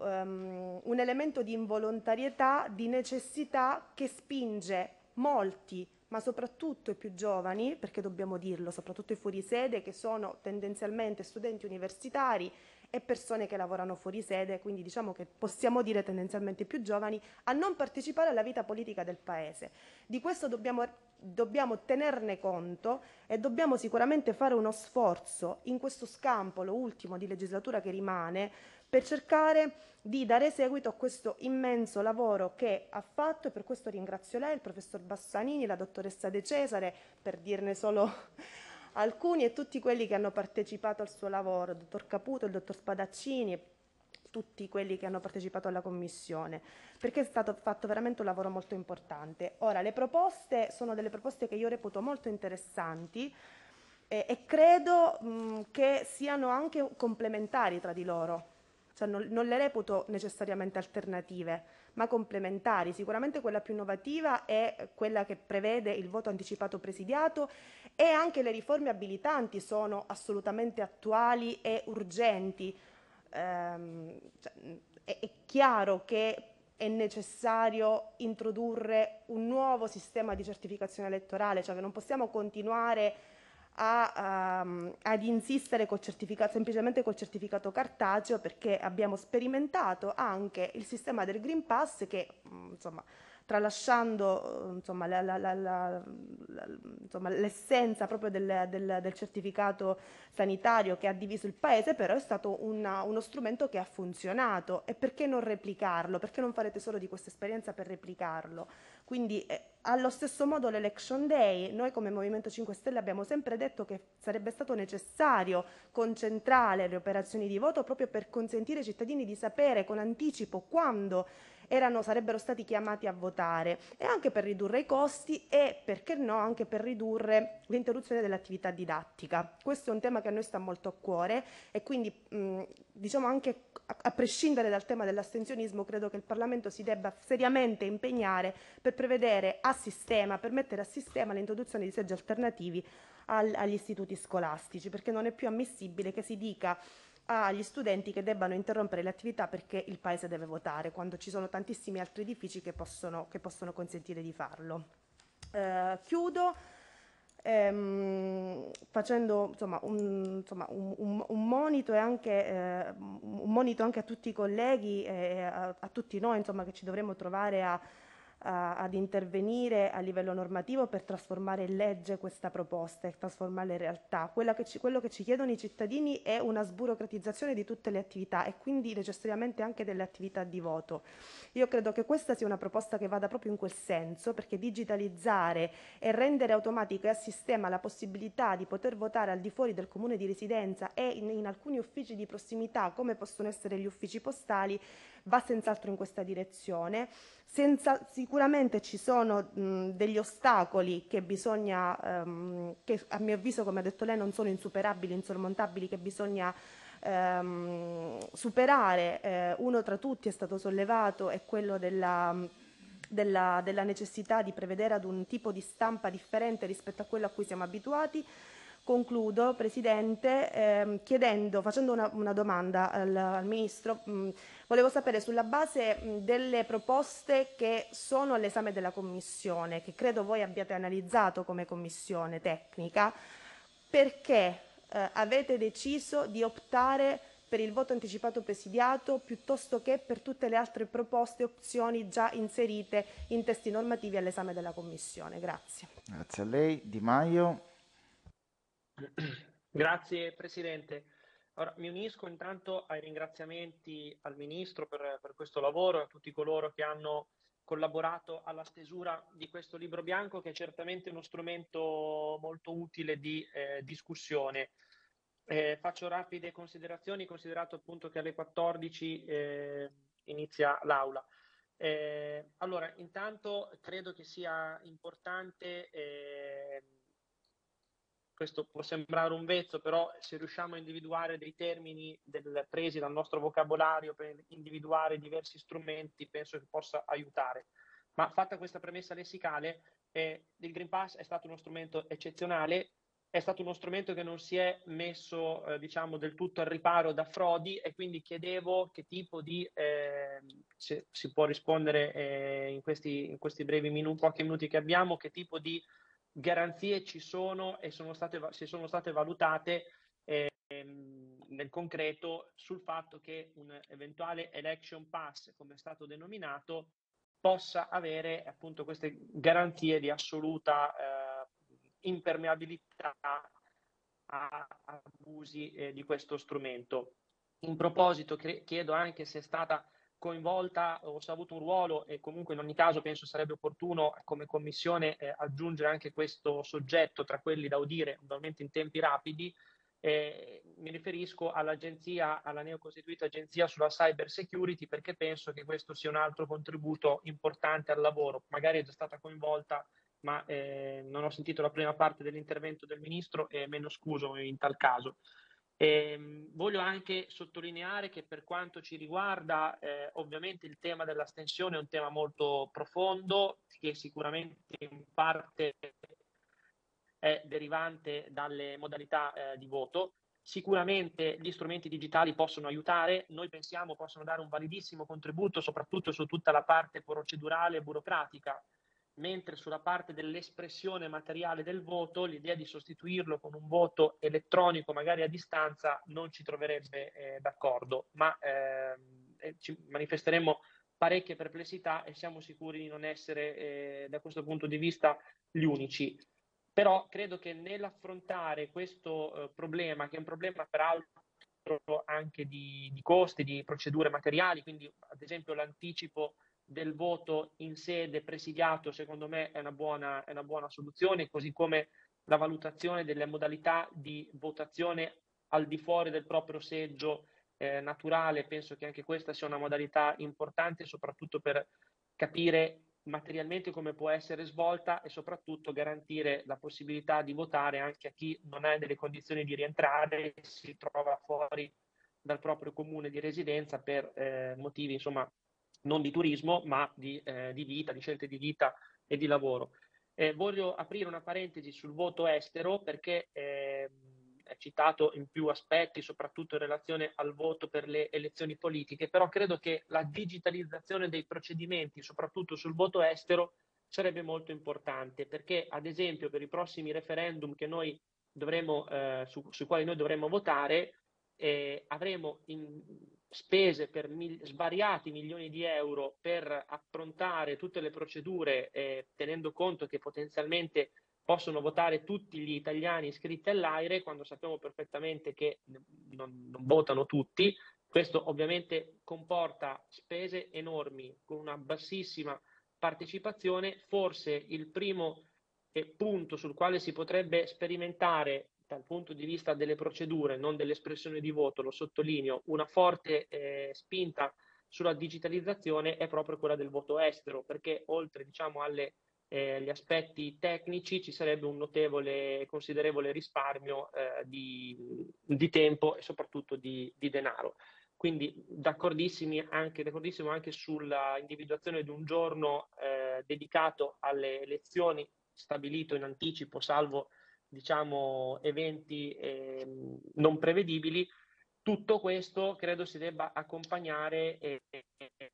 Speaker 3: um, un elemento di involontarietà, di necessità che spinge molti ma soprattutto i più giovani, perché dobbiamo dirlo, soprattutto i fuorisede che sono tendenzialmente studenti universitari e persone che lavorano fuori sede, quindi diciamo che possiamo dire tendenzialmente più giovani, a non partecipare alla vita politica del Paese. Di questo dobbiamo, dobbiamo tenerne conto e dobbiamo sicuramente fare uno sforzo in questo scampo, lo ultimo di legislatura che rimane, per cercare di dare seguito a questo immenso lavoro che ha fatto e per questo ringrazio lei, il professor Bassanini, la dottoressa De Cesare, per dirne solo alcuni e tutti quelli che hanno partecipato al suo lavoro, il dottor Caputo, il dottor Spadaccini, tutti quelli che hanno partecipato alla commissione, perché è stato fatto veramente un lavoro molto importante. Ora, le proposte sono delle proposte che io reputo molto interessanti eh, e credo mh, che siano anche complementari tra di loro, cioè non, non le reputo necessariamente alternative ma complementari. Sicuramente quella più innovativa è quella che prevede il voto anticipato presidiato e anche le riforme abilitanti sono assolutamente attuali e urgenti. Ehm, cioè, è, è chiaro che è necessario introdurre un nuovo sistema di certificazione elettorale, cioè che non possiamo continuare a, um, ad insistere col semplicemente col certificato cartaceo perché abbiamo sperimentato anche il sistema del Green Pass che mm, insomma, tralasciando eh, insomma, l'essenza proprio del, del, del, certificato sanitario che ha diviso il paese, però è stato una, uno strumento che ha funzionato e perché non replicarlo? Perché non farete solo di questa esperienza per replicarlo? Quindi eh, allo stesso modo l'Election Day, noi come Movimento 5 Stelle abbiamo sempre detto che sarebbe stato necessario concentrare le operazioni di voto proprio per consentire ai cittadini di sapere con anticipo quando erano, sarebbero stati chiamati a votare e anche per ridurre i costi e perché no anche per ridurre l'interruzione dell'attività didattica. Questo è un tema che a noi sta molto a cuore e quindi mh, diciamo anche a, prescindere dal tema dell'astensionismo credo che il Parlamento si debba seriamente impegnare per prevedere a sistema, per mettere a sistema l'introduzione di seggi alternativi al, agli istituti scolastici perché non è più ammissibile che si dica agli studenti che debbano interrompere le attività perché il paese deve votare, quando ci sono tantissimi altri edifici che possono, che possono consentire di farlo. Eh, chiudo ehm, facendo insomma, un, insomma, un, un, un monito, anche, eh, monito anche, a tutti i colleghi e a, a tutti noi insomma, che ci dovremmo trovare a a, ad intervenire a livello normativo per trasformare in legge questa proposta e trasformarla in realtà. Che ci, quello che ci chiedono i cittadini è una sburocratizzazione di tutte le attività e quindi necessariamente anche delle attività di voto. Io credo che questa sia una proposta che vada proprio in quel senso, perché digitalizzare e rendere automatica e a sistema la possibilità di poter votare al di fuori del comune di residenza e in, in alcuni uffici di prossimità, come possono essere gli uffici postali, va senz'altro in questa direzione. Senza, sicuramente ci sono mh, degli ostacoli che bisogna, ehm, che a mio avviso, come ha detto lei, non sono insuperabili, insormontabili, che bisogna ehm, superare. Eh, uno tra tutti è stato sollevato, è quello della... Della, della, necessità di prevedere ad un tipo di stampa differente rispetto a quello a cui siamo abituati, Concludo, Presidente, ehm, chiedendo, facendo una, una domanda al, al Ministro. Mh, volevo sapere sulla base mh, delle proposte che sono all'esame della Commissione, che credo voi abbiate analizzato come Commissione tecnica, perché eh, avete deciso di optare per il voto anticipato presidiato piuttosto che per tutte le altre proposte e opzioni già inserite in testi normativi all'esame della Commissione. Grazie.
Speaker 1: Grazie a lei. Di Maio.
Speaker 4: Grazie Presidente. Allora, mi unisco intanto ai ringraziamenti al Ministro per, per questo lavoro e a tutti coloro che hanno collaborato alla stesura di questo libro bianco che è certamente uno strumento molto utile di eh, discussione. Eh, faccio rapide considerazioni, considerato appunto che alle 14 eh, inizia l'aula. Eh, allora, intanto credo che sia importante eh, questo può sembrare un vezzo, però se riusciamo a individuare dei termini del, presi dal nostro vocabolario per individuare diversi strumenti, penso che possa aiutare. Ma fatta questa premessa lessicale, eh, il Green Pass è stato uno strumento eccezionale, è stato uno strumento che non si è messo eh, diciamo, del tutto al riparo da frodi e quindi chiedevo che tipo di, eh, se si può rispondere eh, in questi, in, questi, brevi minuti, pochi minuti che abbiamo, che tipo di garanzie ci sono e sono state, si sono state valutate eh, nel concreto sul fatto che un eventuale election pass, come è stato denominato, possa avere appunto queste garanzie di assoluta eh, impermeabilità a abusi eh, di questo strumento. In proposito cre- chiedo anche se è stata coinvolta o se ha avuto un ruolo e comunque in ogni caso penso sarebbe opportuno eh, come commissione eh, aggiungere anche questo soggetto tra quelli da udire, ovviamente in tempi rapidi. Eh, mi riferisco all'agenzia, alla neocostituita agenzia sulla cyber security perché penso che questo sia un altro contributo importante al lavoro. Magari è già stata coinvolta, ma eh, non ho sentito la prima parte dell'intervento del ministro e me lo scuso in tal caso. Eh, voglio anche sottolineare che per quanto ci riguarda, eh, ovviamente il tema dell'astensione è un tema molto profondo che sicuramente in parte è derivante dalle modalità eh, di voto. Sicuramente gli strumenti digitali possono aiutare, noi pensiamo possono dare un validissimo contributo soprattutto su tutta la parte procedurale e burocratica mentre sulla parte dell'espressione materiale del voto, l'idea di sostituirlo con un voto elettronico, magari a distanza, non ci troverebbe eh, d'accordo, ma ehm, eh, ci manifesteremmo parecchie perplessità e siamo sicuri di non essere eh, da questo punto di vista gli unici. Però credo che nell'affrontare questo eh, problema, che è un problema peraltro anche di, di costi, di procedure materiali, quindi ad esempio l'anticipo del voto in sede presidiato, secondo me, è una buona, è una buona soluzione, così come la valutazione delle modalità di votazione al di fuori del proprio seggio eh, naturale. Penso che anche questa sia una modalità importante, soprattutto per capire materialmente come può essere svolta e soprattutto garantire la possibilità di votare anche a chi non ha delle condizioni di rientrare, e si trova fuori dal proprio comune di residenza per eh, motivi insomma non di turismo, ma di, eh, di vita, di scelte di vita e di lavoro. Eh, voglio aprire una parentesi sul voto estero perché eh, è citato in più aspetti, soprattutto in relazione al voto per le elezioni politiche, però credo che la digitalizzazione dei procedimenti, soprattutto sul voto estero, sarebbe molto importante perché, ad esempio, per i prossimi referendum dovremo, eh, su, sui quali noi dovremo votare, eh, avremo in, spese per mil- svariati milioni di euro per approntare tutte le procedure eh, tenendo conto che potenzialmente possono votare tutti gli italiani iscritti all'AIRE quando sappiamo perfettamente che non, non votano tutti. Questo ovviamente comporta spese enormi con una bassissima partecipazione, forse il primo eh, punto sul quale si potrebbe sperimentare dal punto di vista delle procedure, non dell'espressione di voto, lo sottolineo, una forte eh, spinta sulla digitalizzazione è proprio quella del voto estero, perché oltre diciamo, alle, eh, agli aspetti tecnici ci sarebbe un notevole e considerevole risparmio eh, di, di, tempo e soprattutto di, di denaro. Quindi d'accordissimo anche, anche sulla individuazione di un giorno eh, dedicato alle elezioni stabilito in anticipo, salvo diciamo, eventi eh, non prevedibili, tutto questo credo si debba accompagnare eh,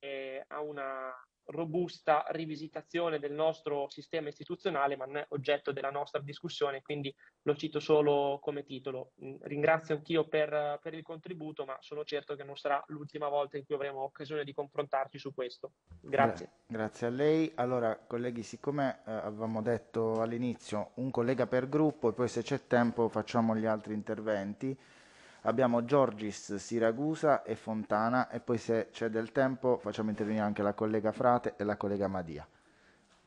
Speaker 4: eh, a una robusta rivisitazione del nostro sistema istituzionale, ma non è oggetto della nostra discussione, quindi lo cito solo come titolo. Mm, ringrazio anch'io per, per il contributo, ma sono certo che non sarà l'ultima volta in cui avremo occasione di confrontarci su questo. Grazie.
Speaker 1: Beh, grazie a lei. Allora, colleghi, siccome eh, avevamo detto all'inizio un collega per gruppo e poi se c'è tempo facciamo gli altri interventi abbiamo Giorgis, Siracusa e Fontana e poi se c'è del tempo facciamo intervenire anche la collega Frate e la collega Madia.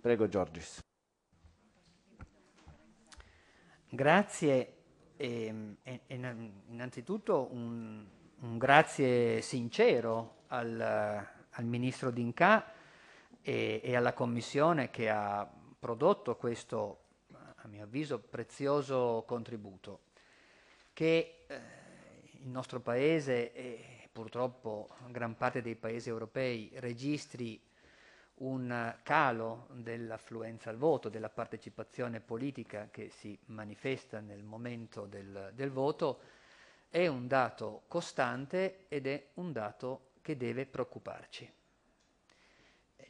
Speaker 1: Prego Giorgis.
Speaker 5: Grazie ehm, e, e, innanzitutto un, un, grazie sincero al, al ministro D'Inca e, e, alla commissione che ha prodotto questo, a mio avviso, prezioso contributo, che il nostro paese e purtroppo gran parte dei paesi europei registri un calo dell'affluenza al voto, della partecipazione politica che si manifesta nel momento del, del voto, è un dato costante ed è un dato che deve preoccuparci.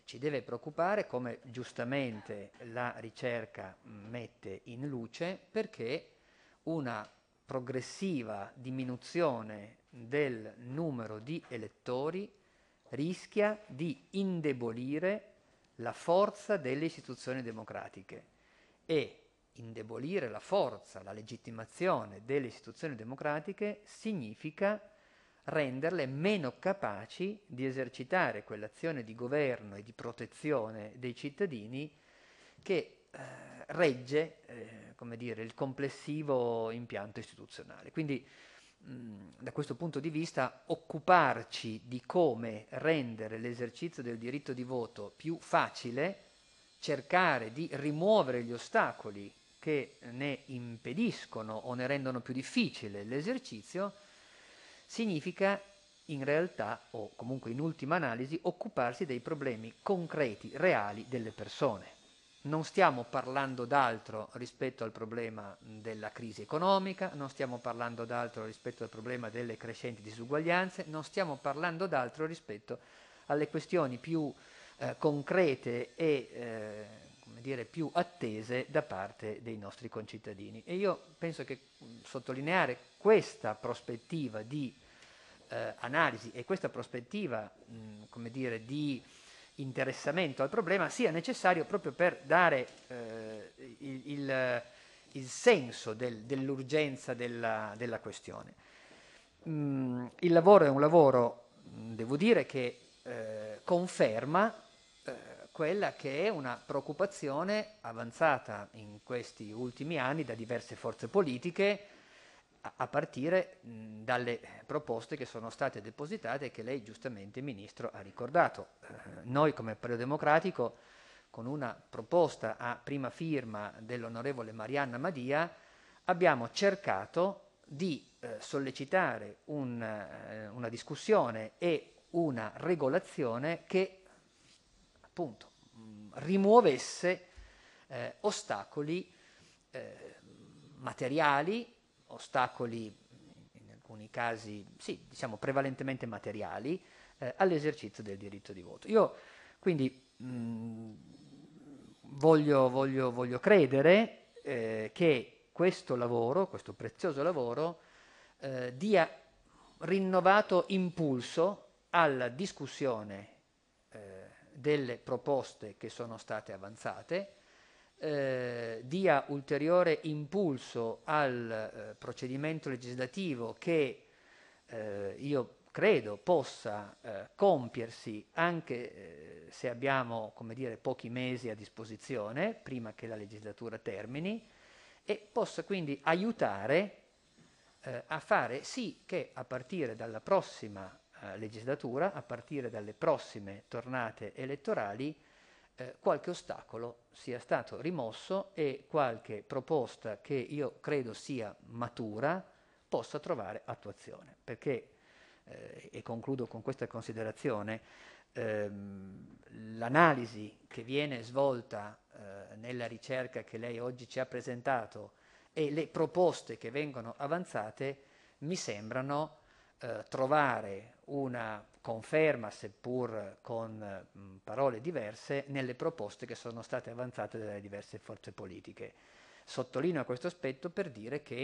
Speaker 5: Ci deve preoccupare come giustamente la ricerca mette in luce perché una progressiva diminuzione del numero di elettori rischia di indebolire la forza delle istituzioni democratiche e indebolire la forza, la legittimazione delle istituzioni democratiche significa renderle meno capaci di esercitare quell'azione di governo e di protezione dei cittadini che eh, regge eh, come dire, il complessivo impianto istituzionale. Quindi mh, da questo punto di vista occuparci di come rendere l'esercizio del diritto di voto più facile, cercare di rimuovere gli ostacoli che ne impediscono o ne rendono più difficile l'esercizio, significa in realtà o comunque in ultima analisi occuparsi dei problemi concreti, reali delle persone. Non stiamo parlando d'altro rispetto al problema della crisi economica, non stiamo parlando d'altro rispetto al problema delle crescenti disuguaglianze, non stiamo parlando d'altro rispetto alle questioni più eh, concrete e eh, dire, più attese da parte dei nostri concittadini. E io penso che sottolineare questa prospettiva di eh, analisi e questa prospettiva mh, dire, di interessamento al problema sia necessario proprio per dare eh, il, il, il, senso del, dell'urgenza della, della questione. Mm, il lavoro è un lavoro, mm, devo dire, che eh, conferma eh, quella che è una preoccupazione avanzata in questi ultimi anni da diverse forze politiche, a partire dalle proposte che sono state depositate e che lei giustamente, Ministro, ha ricordato. Eh, noi come Partito Democratico, con una proposta a prima firma dell'onorevole Marianna Madia, abbiamo cercato di eh, sollecitare un, eh, una discussione e una regolazione che appunto rimuovesse eh, ostacoli eh, materiali ostacoli, in alcuni casi, sì, diciamo prevalentemente materiali, eh, all'esercizio del diritto di voto. Io quindi mh, mm, voglio, voglio, voglio, credere eh, che questo lavoro, questo prezioso lavoro, eh, dia rinnovato impulso alla discussione eh, delle proposte che sono state avanzate, eh, dia ulteriore impulso al eh, procedimento legislativo che eh, io credo possa eh, compiersi anche eh, se abbiamo come dire, pochi mesi a disposizione prima che la legislatura termini e possa quindi aiutare a fare sì che a partire dalla prossima legislatura, a partire dalle prossime tornate elettorali, eh, qualche ostacolo sia stato rimosso e qualche proposta che io credo sia matura possa trovare attuazione. Perché, eh, e concludo con questa considerazione, ehm, l'analisi che viene svolta eh, nella ricerca che lei oggi ci ha presentato e le proposte che vengono avanzate mi sembrano eh, trovare una conferma, seppur con eh, mh, parole diverse, nelle proposte che sono state avanzate dalle diverse forze politiche. Sottolineo questo aspetto per dire che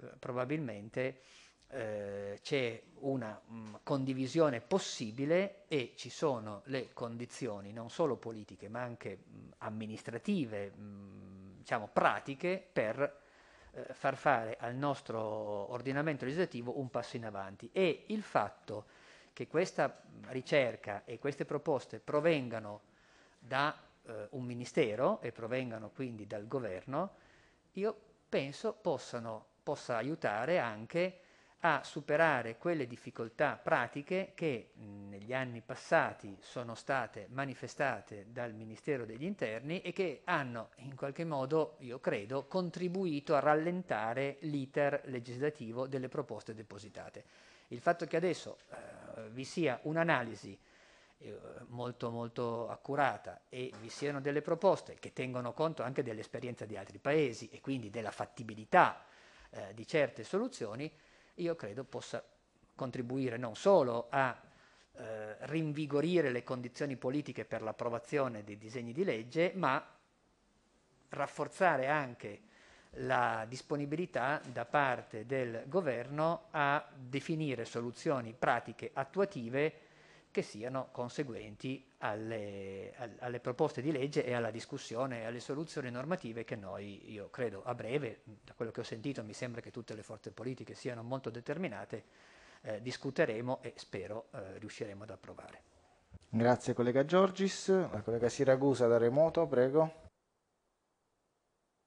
Speaker 5: eh, probabilmente eh, c'è una mh, condivisione possibile e ci sono le condizioni non solo politiche ma anche mh, amministrative, mh, diciamo pratiche per eh, far fare al nostro ordinamento legislativo un passo in avanti e il fatto che questa ricerca e queste proposte provengano da eh, un ministero e provengano quindi dal governo, io penso possano, possa aiutare anche a superare quelle difficoltà pratiche che negli anni passati sono state manifestate dal Ministero degli Interni e che hanno in qualche modo, io credo, contribuito a rallentare l'iter legislativo delle proposte depositate. Il fatto che adesso eh, vi sia un'analisi eh, molto molto accurata e vi siano delle proposte che tengono conto anche dell'esperienza di altri paesi e quindi della fattibilità eh, di certe soluzioni, io credo possa contribuire non solo a eh, rinvigorire le condizioni politiche per l'approvazione dei disegni di legge, ma rafforzare anche la disponibilità da parte del governo a definire soluzioni pratiche attuative che siano conseguenti alle, alle, proposte di legge e alla discussione e alle soluzioni normative che noi, io credo, a breve, da quello che ho sentito mi sembra che tutte le forze politiche siano molto determinate, eh, discuteremo e spero eh, riusciremo ad approvare.
Speaker 1: Grazie collega Giorgis, la collega Siragusa da remoto, prego.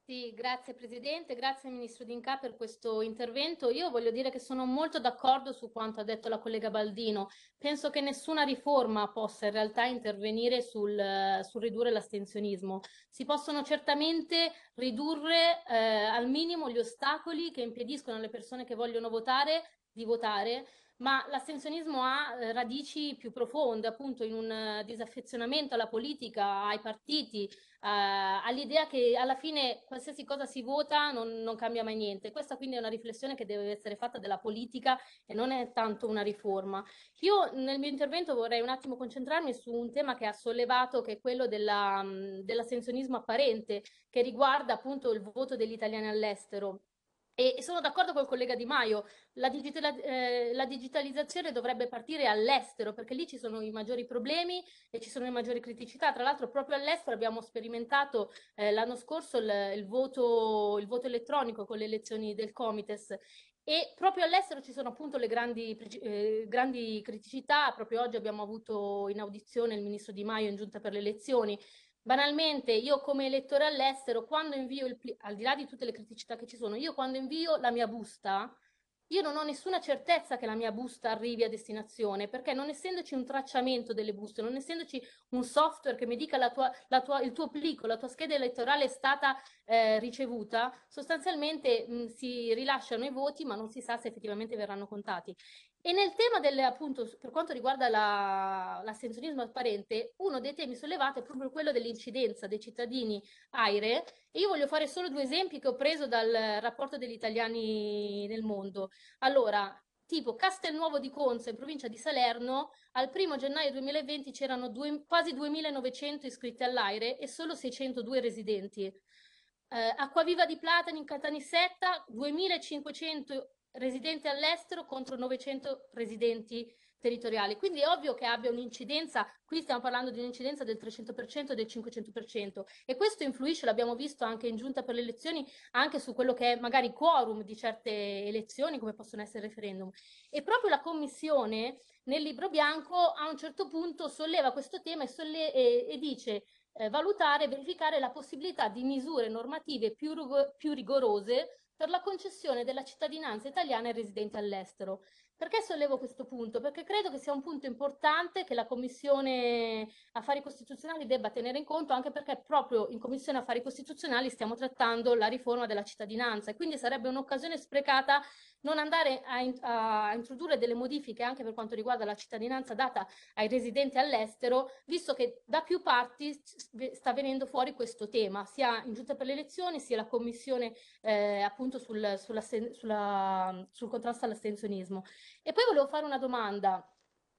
Speaker 6: Sì, grazie Presidente, grazie Ministro D'Inca per questo intervento. Io voglio dire che sono molto d'accordo su quanto ha detto la collega Baldino. Penso che nessuna riforma possa in realtà intervenire sul, sul ridurre l'astensionismo. Si possono certamente ridurre eh, al minimo gli ostacoli che impediscono alle persone che vogliono votare di votare, ma l'astensionismo ha eh, radici più profonde, appunto in un eh, disaffezionamento alla politica, ai partiti, eh, all'idea che alla fine qualsiasi cosa si vota non, non, cambia mai niente. Questa quindi è una riflessione che deve essere fatta della politica e non è tanto una riforma. Io nel mio intervento vorrei un attimo concentrarmi su un tema che ha sollevato, che è quello della, dell'astensionismo apparente, che riguarda appunto il voto degli italiani all'estero. E sono d'accordo col collega Di Maio, la, digitala, eh, la, digitalizzazione dovrebbe partire all'estero perché lì ci sono i maggiori problemi e ci sono le maggiori criticità. Tra l'altro proprio all'estero abbiamo sperimentato eh, l'anno scorso il, il, voto, il voto elettronico con le elezioni del Comites e proprio all'estero ci sono appunto le grandi, eh, grandi, criticità, proprio oggi abbiamo avuto in audizione il ministro Di Maio in giunta per le elezioni, Banalmente, io come elettore all'estero, quando invio, il, al di là di tutte le criticità che ci sono, io quando invio la mia busta, io non ho nessuna certezza che la mia busta arrivi a destinazione, perché non essendoci un tracciamento delle buste, non essendoci un software che mi dica la tua, la tua, il tuo plico, la tua scheda elettorale è stata eh, ricevuta, sostanzialmente mh, si rilasciano i voti ma non si sa se effettivamente verranno contati. E nel tema delle, appunto, per quanto riguarda la, l'astensionismo apparente, uno dei temi sollevati è proprio quello dell'incidenza dei cittadini aire. E io voglio fare solo due esempi che ho preso dal rapporto degli italiani nel mondo. Allora, tipo Castelnuovo di Conza, in provincia di Salerno, al 1 gennaio 2020 c'erano due, quasi 2.900 iscritti all'aire e solo 602 residenti. Eh, Acquaviva di Platani in Catanissetta, 2.500 residenti all'estero contro 900 residenti territoriali. Quindi è ovvio che abbia un'incidenza, qui stiamo parlando di un'incidenza del 300% e del 500% e questo influisce, l'abbiamo visto anche in giunta per le elezioni, anche su quello che è magari il quorum di certe elezioni come possono essere referendum. E proprio la Commissione nel libro bianco a un certo punto solleva questo tema e, solle- e, e dice eh, valutare e verificare la possibilità di misure normative più, rug- più rigorose per la concessione della cittadinanza italiana ai residenti all'estero, perché sollevo questo punto? Perché credo che sia un punto importante che la Commissione Affari Costituzionali debba tenere in conto, anche perché proprio in Commissione Affari Costituzionali stiamo trattando la riforma della cittadinanza e quindi sarebbe un'occasione sprecata non andare a, in, a, introdurre delle modifiche anche per quanto riguarda la cittadinanza data ai residenti all'estero, visto che da più parti sta venendo fuori questo tema, sia in giunta per le elezioni, sia la commissione eh, appunto sul, sulla, sulla, sul contrasto all'astensionismo. E poi volevo fare una domanda.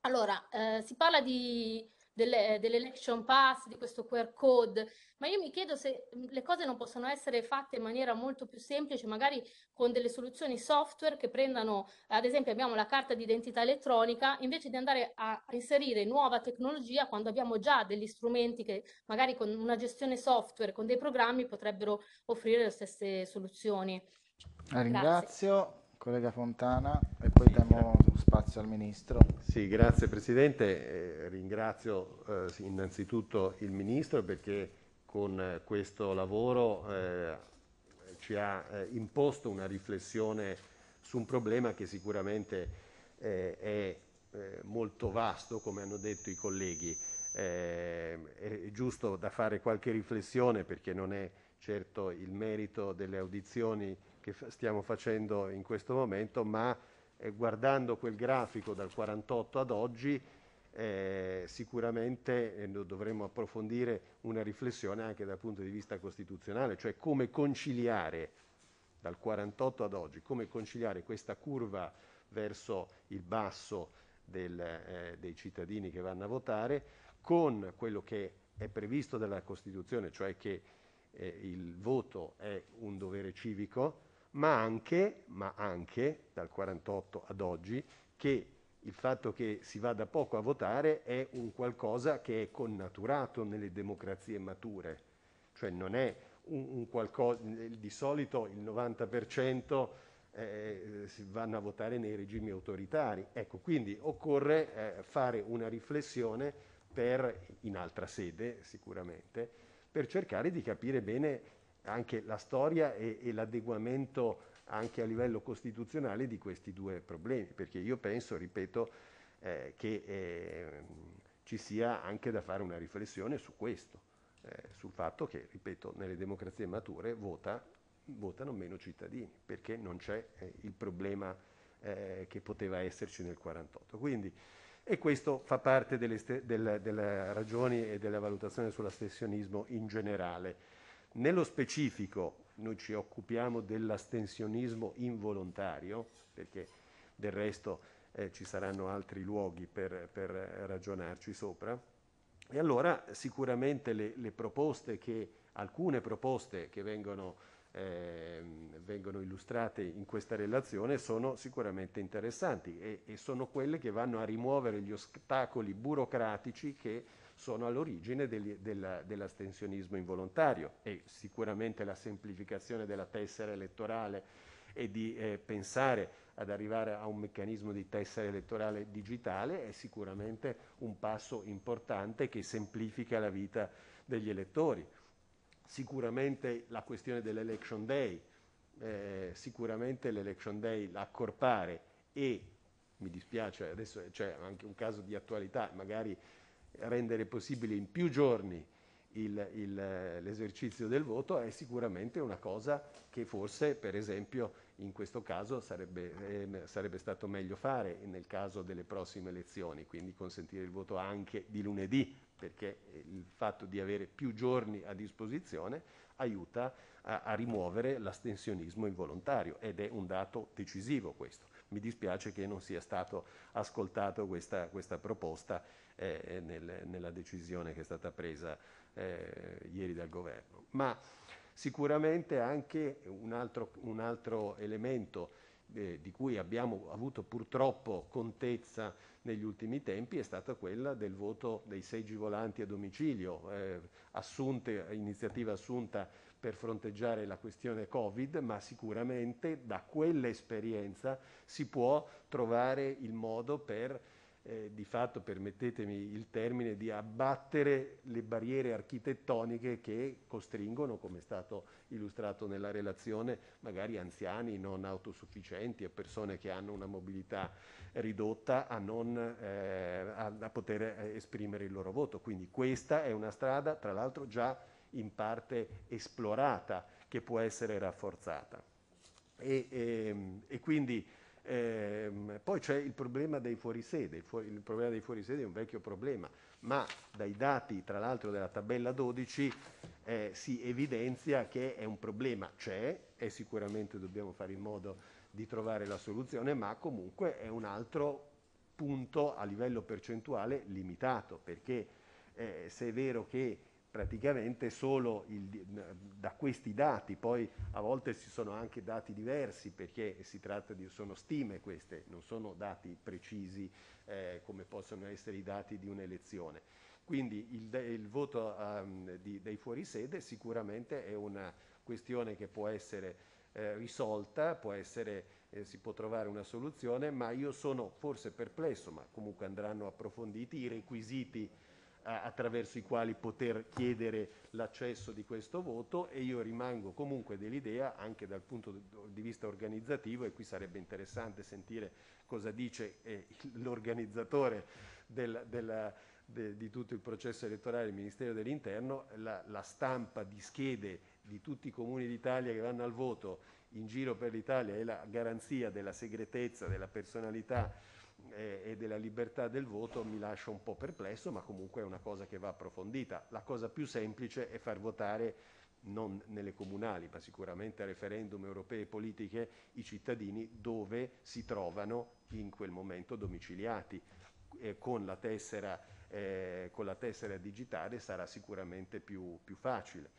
Speaker 6: Allora, eh, si parla di, delle, eh, dell'election pass, di questo QR code, ma io mi chiedo se mm, le cose non possono essere fatte in maniera molto più semplice, magari con delle soluzioni software che prendano, ad esempio abbiamo la carta d'identità elettronica, invece di andare a inserire nuova tecnologia quando abbiamo già degli strumenti che magari con una gestione software, con dei programmi potrebbero offrire le stesse soluzioni. Ringrazio,
Speaker 1: Grazie. collega Fontana, e poi sì diamo spazio al Ministro.
Speaker 7: Sì, grazie Presidente. Eh, ringrazio eh, innanzitutto il Ministro perché con questo lavoro eh, ci ha eh, imposto una riflessione su un problema che sicuramente eh, è eh, molto vasto, come hanno detto i colleghi. è giusto da fare qualche riflessione perché non è certo il merito delle audizioni che stiamo facendo in questo momento, ma eh, guardando quel grafico dal 48 ad oggi, eh, sicuramente eh, dovremmo approfondire una riflessione anche dal punto di vista costituzionale, cioè come conciliare dal 48 ad oggi, come conciliare questa curva verso il basso del, eh, dei cittadini che vanno a votare con quello che è previsto dalla Costituzione, cioè che eh, il voto è un dovere civico, ma anche, ma anche dal 48 ad oggi che il fatto che si vada poco a votare è un qualcosa che è connaturato nelle democrazie mature, cioè non è un, un qualcosa, di solito il 90% eh, vanno a votare nei regimi autoritari. Ecco, quindi occorre eh, fare una riflessione per, in altra sede sicuramente, per cercare di capire bene anche la storia e, e l'adeguamento anche a livello costituzionale di questi due problemi, perché io penso, ripeto, eh, che eh, ci sia anche da fare una riflessione su questo, eh, sul fatto che, ripeto, nelle democrazie mature vota, votano meno cittadini, perché non c'è eh, il problema eh, che poteva esserci nel 1948. Quindi, e questo fa parte delle, delle, delle ragioni e della valutazione sull'astensionismo in generale. Nello specifico noi ci occupiamo dell'astensionismo involontario, perché del resto eh, ci saranno altri luoghi per, per, ragionarci sopra. E allora sicuramente le, le proposte che, alcune proposte che vengono, eh, vengono, illustrate in questa relazione sono sicuramente interessanti e, e, sono quelle che vanno a rimuovere gli ostacoli burocratici che sono all'origine dell'astensionismo involontario e sicuramente la semplificazione della tessera elettorale e di eh, pensare ad arrivare a un meccanismo di tessera elettorale digitale è sicuramente un passo importante che semplifica la vita degli elettori. Sicuramente la questione dell'election day, eh, sicuramente l'election day l'accorpare e mi dispiace, adesso c'è anche un caso di attualità, magari rendere possibile in più giorni l'esercizio del voto è sicuramente una cosa che forse, per esempio, in questo caso sarebbe, eh, sarebbe, stato meglio fare nel caso delle prossime elezioni, quindi consentire il voto anche di lunedì, perché eh, il fatto di avere più giorni a disposizione aiuta a, a rimuovere l'astensionismo involontario ed è un dato decisivo questo. Mi dispiace che non sia stato ascoltato questa, questa proposta eh, eh, nel, nella decisione che è stata presa eh, ieri dal governo. Ma sicuramente anche un altro, un altro elemento eh, di cui abbiamo avuto purtroppo contezza negli ultimi tempi è stata quella del voto dei seggi volanti a domicilio, eh, assunte, iniziativa assunta per fronteggiare la questione Covid, ma sicuramente da quell'esperienza si può trovare il modo per eh, di fatto, permettetemi il termine, di abbattere le barriere architettoniche che costringono, come è stato illustrato nella relazione, magari anziani non autosufficienti e persone che hanno una mobilità ridotta a, non, eh, a, a poter eh, esprimere il loro voto. Quindi questa è una strada, tra l'altro, già in parte esplorata, che può essere rafforzata. E, e, ehm, e quindi Ehm, poi c'è il problema dei fuorisede, il, fuori, il problema dei fuorisede è un vecchio problema, ma dai dati tra l'altro della tabella 12 eh, si evidenzia che è un problema, c'è e sicuramente dobbiamo fare in modo di trovare la soluzione, ma comunque è un altro punto a livello percentuale limitato, perché eh, se è vero che praticamente solo il, da questi dati, poi a volte ci sono anche dati diversi perché si tratta di, sono stime queste, non sono dati precisi eh, come possono essere i dati di un'elezione. Quindi il, il voto um, di, dei fuorisede sicuramente è una questione che può essere eh, risolta, può essere, eh, si può trovare una soluzione, ma io sono forse perplesso, ma comunque andranno approfonditi i requisiti attraverso i quali poter chiedere l'accesso di questo voto e io rimango comunque dell'idea, anche dal punto di vista organizzativo, e qui sarebbe interessante sentire cosa dice eh, l'organizzatore del, della, de, di tutto il processo elettorale, il Ministero dell'Interno, la, la stampa di schede di tutti i comuni d'Italia che vanno al voto in giro per l'Italia è la garanzia della segretezza, della personalità e della libertà del voto mi lascia un po' perplesso, ma comunque è una cosa che va approfondita. La cosa più semplice è far votare non nelle comunali, ma sicuramente a referendum europee e politiche, i cittadini dove si trovano in quel momento domiciliati. Eh, con, la tessera, eh, con, la tessera, digitale sarà sicuramente più, più facile.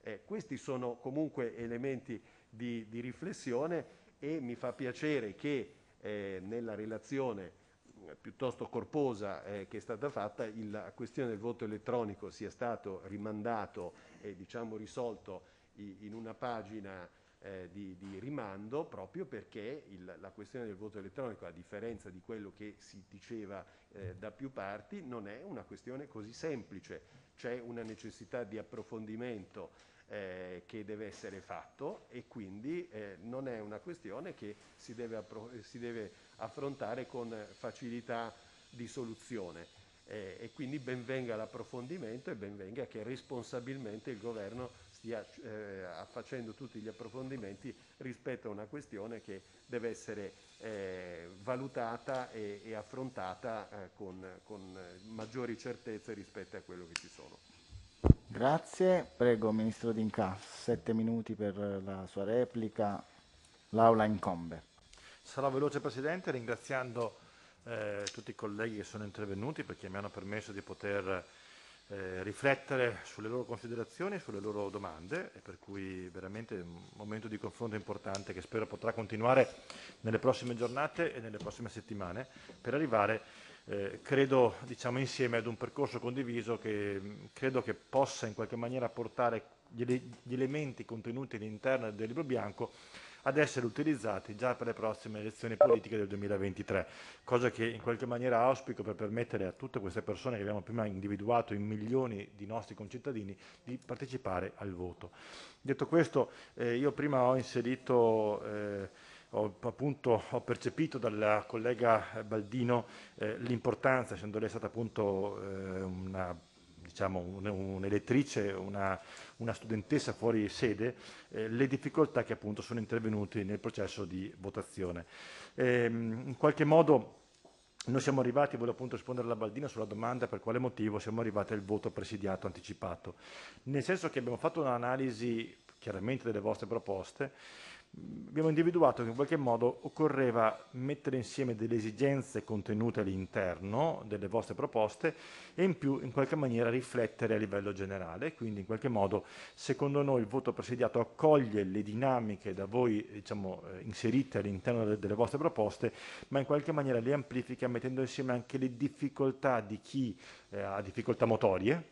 Speaker 7: Eh, questi sono comunque elementi di, di riflessione e mi fa piacere che eh, nella relazione eh, piuttosto corposa eh, che è stata fatta, la questione del voto elettronico sia stato rimandato e diciamo risolto in una pagina eh, di, di, rimando proprio perché il, la questione del voto elettronico, a differenza di quello che si diceva eh, da più parti, non è una questione così semplice, c'è una necessità di approfondimento eh, che deve essere fatto e quindi eh, non è una questione che si deve, si deve affrontare con facilità di soluzione. Eh, e quindi benvenga l'approfondimento e benvenga che responsabilmente il governo stia eh, facendo tutti gli approfondimenti rispetto a una questione che deve essere eh, valutata e, e affrontata eh, con, con maggiori certezze rispetto
Speaker 2: a quello che ci sono.
Speaker 1: Grazie, prego Ministro D'Inca, sette minuti per la sua replica, l'Aula incombe.
Speaker 2: Sarò veloce Presidente, ringraziando eh, tutti i colleghi che sono intervenuti perché mi hanno permesso di poter eh, riflettere sulle loro considerazioni e sulle loro domande e per cui veramente un momento di confronto importante che spero potrà continuare nelle prossime giornate e nelle prossime settimane per arrivare eh, credo diciamo, insieme ad un percorso condiviso che mm, credo che possa in qualche maniera portare gli, gli elementi contenuti all'interno del libro bianco ad essere utilizzati già per le prossime elezioni politiche del 2023, cosa che in qualche maniera auspico per permettere a tutte queste persone che abbiamo prima individuato in milioni di nostri concittadini di partecipare al voto. Detto questo, eh, io prima ho inserito... Eh, ho, appunto, ho percepito dalla collega Baldino eh, l'importanza, essendo lei stata appunto eh, una diciamo, un'elettrice, una, una, studentessa fuori sede, eh, le difficoltà che appunto sono intervenute nel processo di votazione. Eh, in qualche modo noi siamo arrivati, voglio appunto rispondere alla Baldina sulla domanda per quale motivo siamo arrivati al voto presidiato anticipato, nel senso che abbiamo fatto un'analisi chiaramente delle vostre proposte, abbiamo individuato che in qualche modo occorreva mettere insieme delle esigenze contenute all'interno delle vostre proposte e in più in qualche maniera riflettere a livello generale. Quindi in qualche modo secondo noi il voto presidiato accoglie le dinamiche da voi diciamo, eh, inserite all'interno de delle vostre proposte, ma in qualche maniera le amplifica mettendo insieme anche le difficoltà di chi eh, ha difficoltà motorie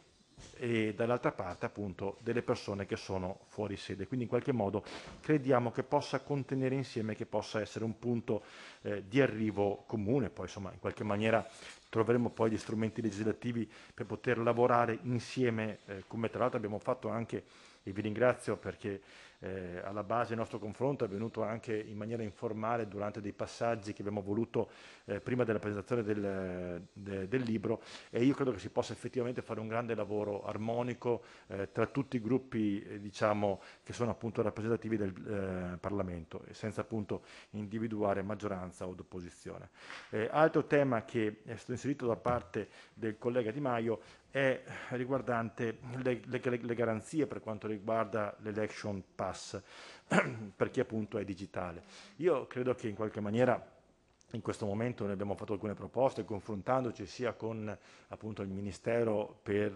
Speaker 2: e dall'altra parte appunto delle persone che sono fuori sede. Quindi in qualche modo crediamo che possa contenere insieme, che possa essere un punto eh, di arrivo comune, poi insomma in qualche maniera troveremo poi gli strumenti legislativi per poter lavorare insieme, eh, come tra l'altro abbiamo fatto anche, e vi ringrazio perché eh, alla base del nostro confronto è avvenuto anche in maniera informale durante dei passaggi che abbiamo voluto eh, prima della presentazione del, de, del, libro e io credo che si possa effettivamente fare un grande lavoro armonico eh, tra tutti i gruppi eh, diciamo, che sono appunto rappresentativi del eh, Parlamento senza appunto individuare maggioranza o opposizione. Eh, altro tema che è stato inserito da parte del collega Di Maio è riguardante le, le, le, garanzie per quanto riguarda l'election pass, per chi appunto è digitale. Io credo che in qualche maniera in questo momento noi abbiamo fatto alcune proposte confrontandoci sia con appunto, il Ministero per,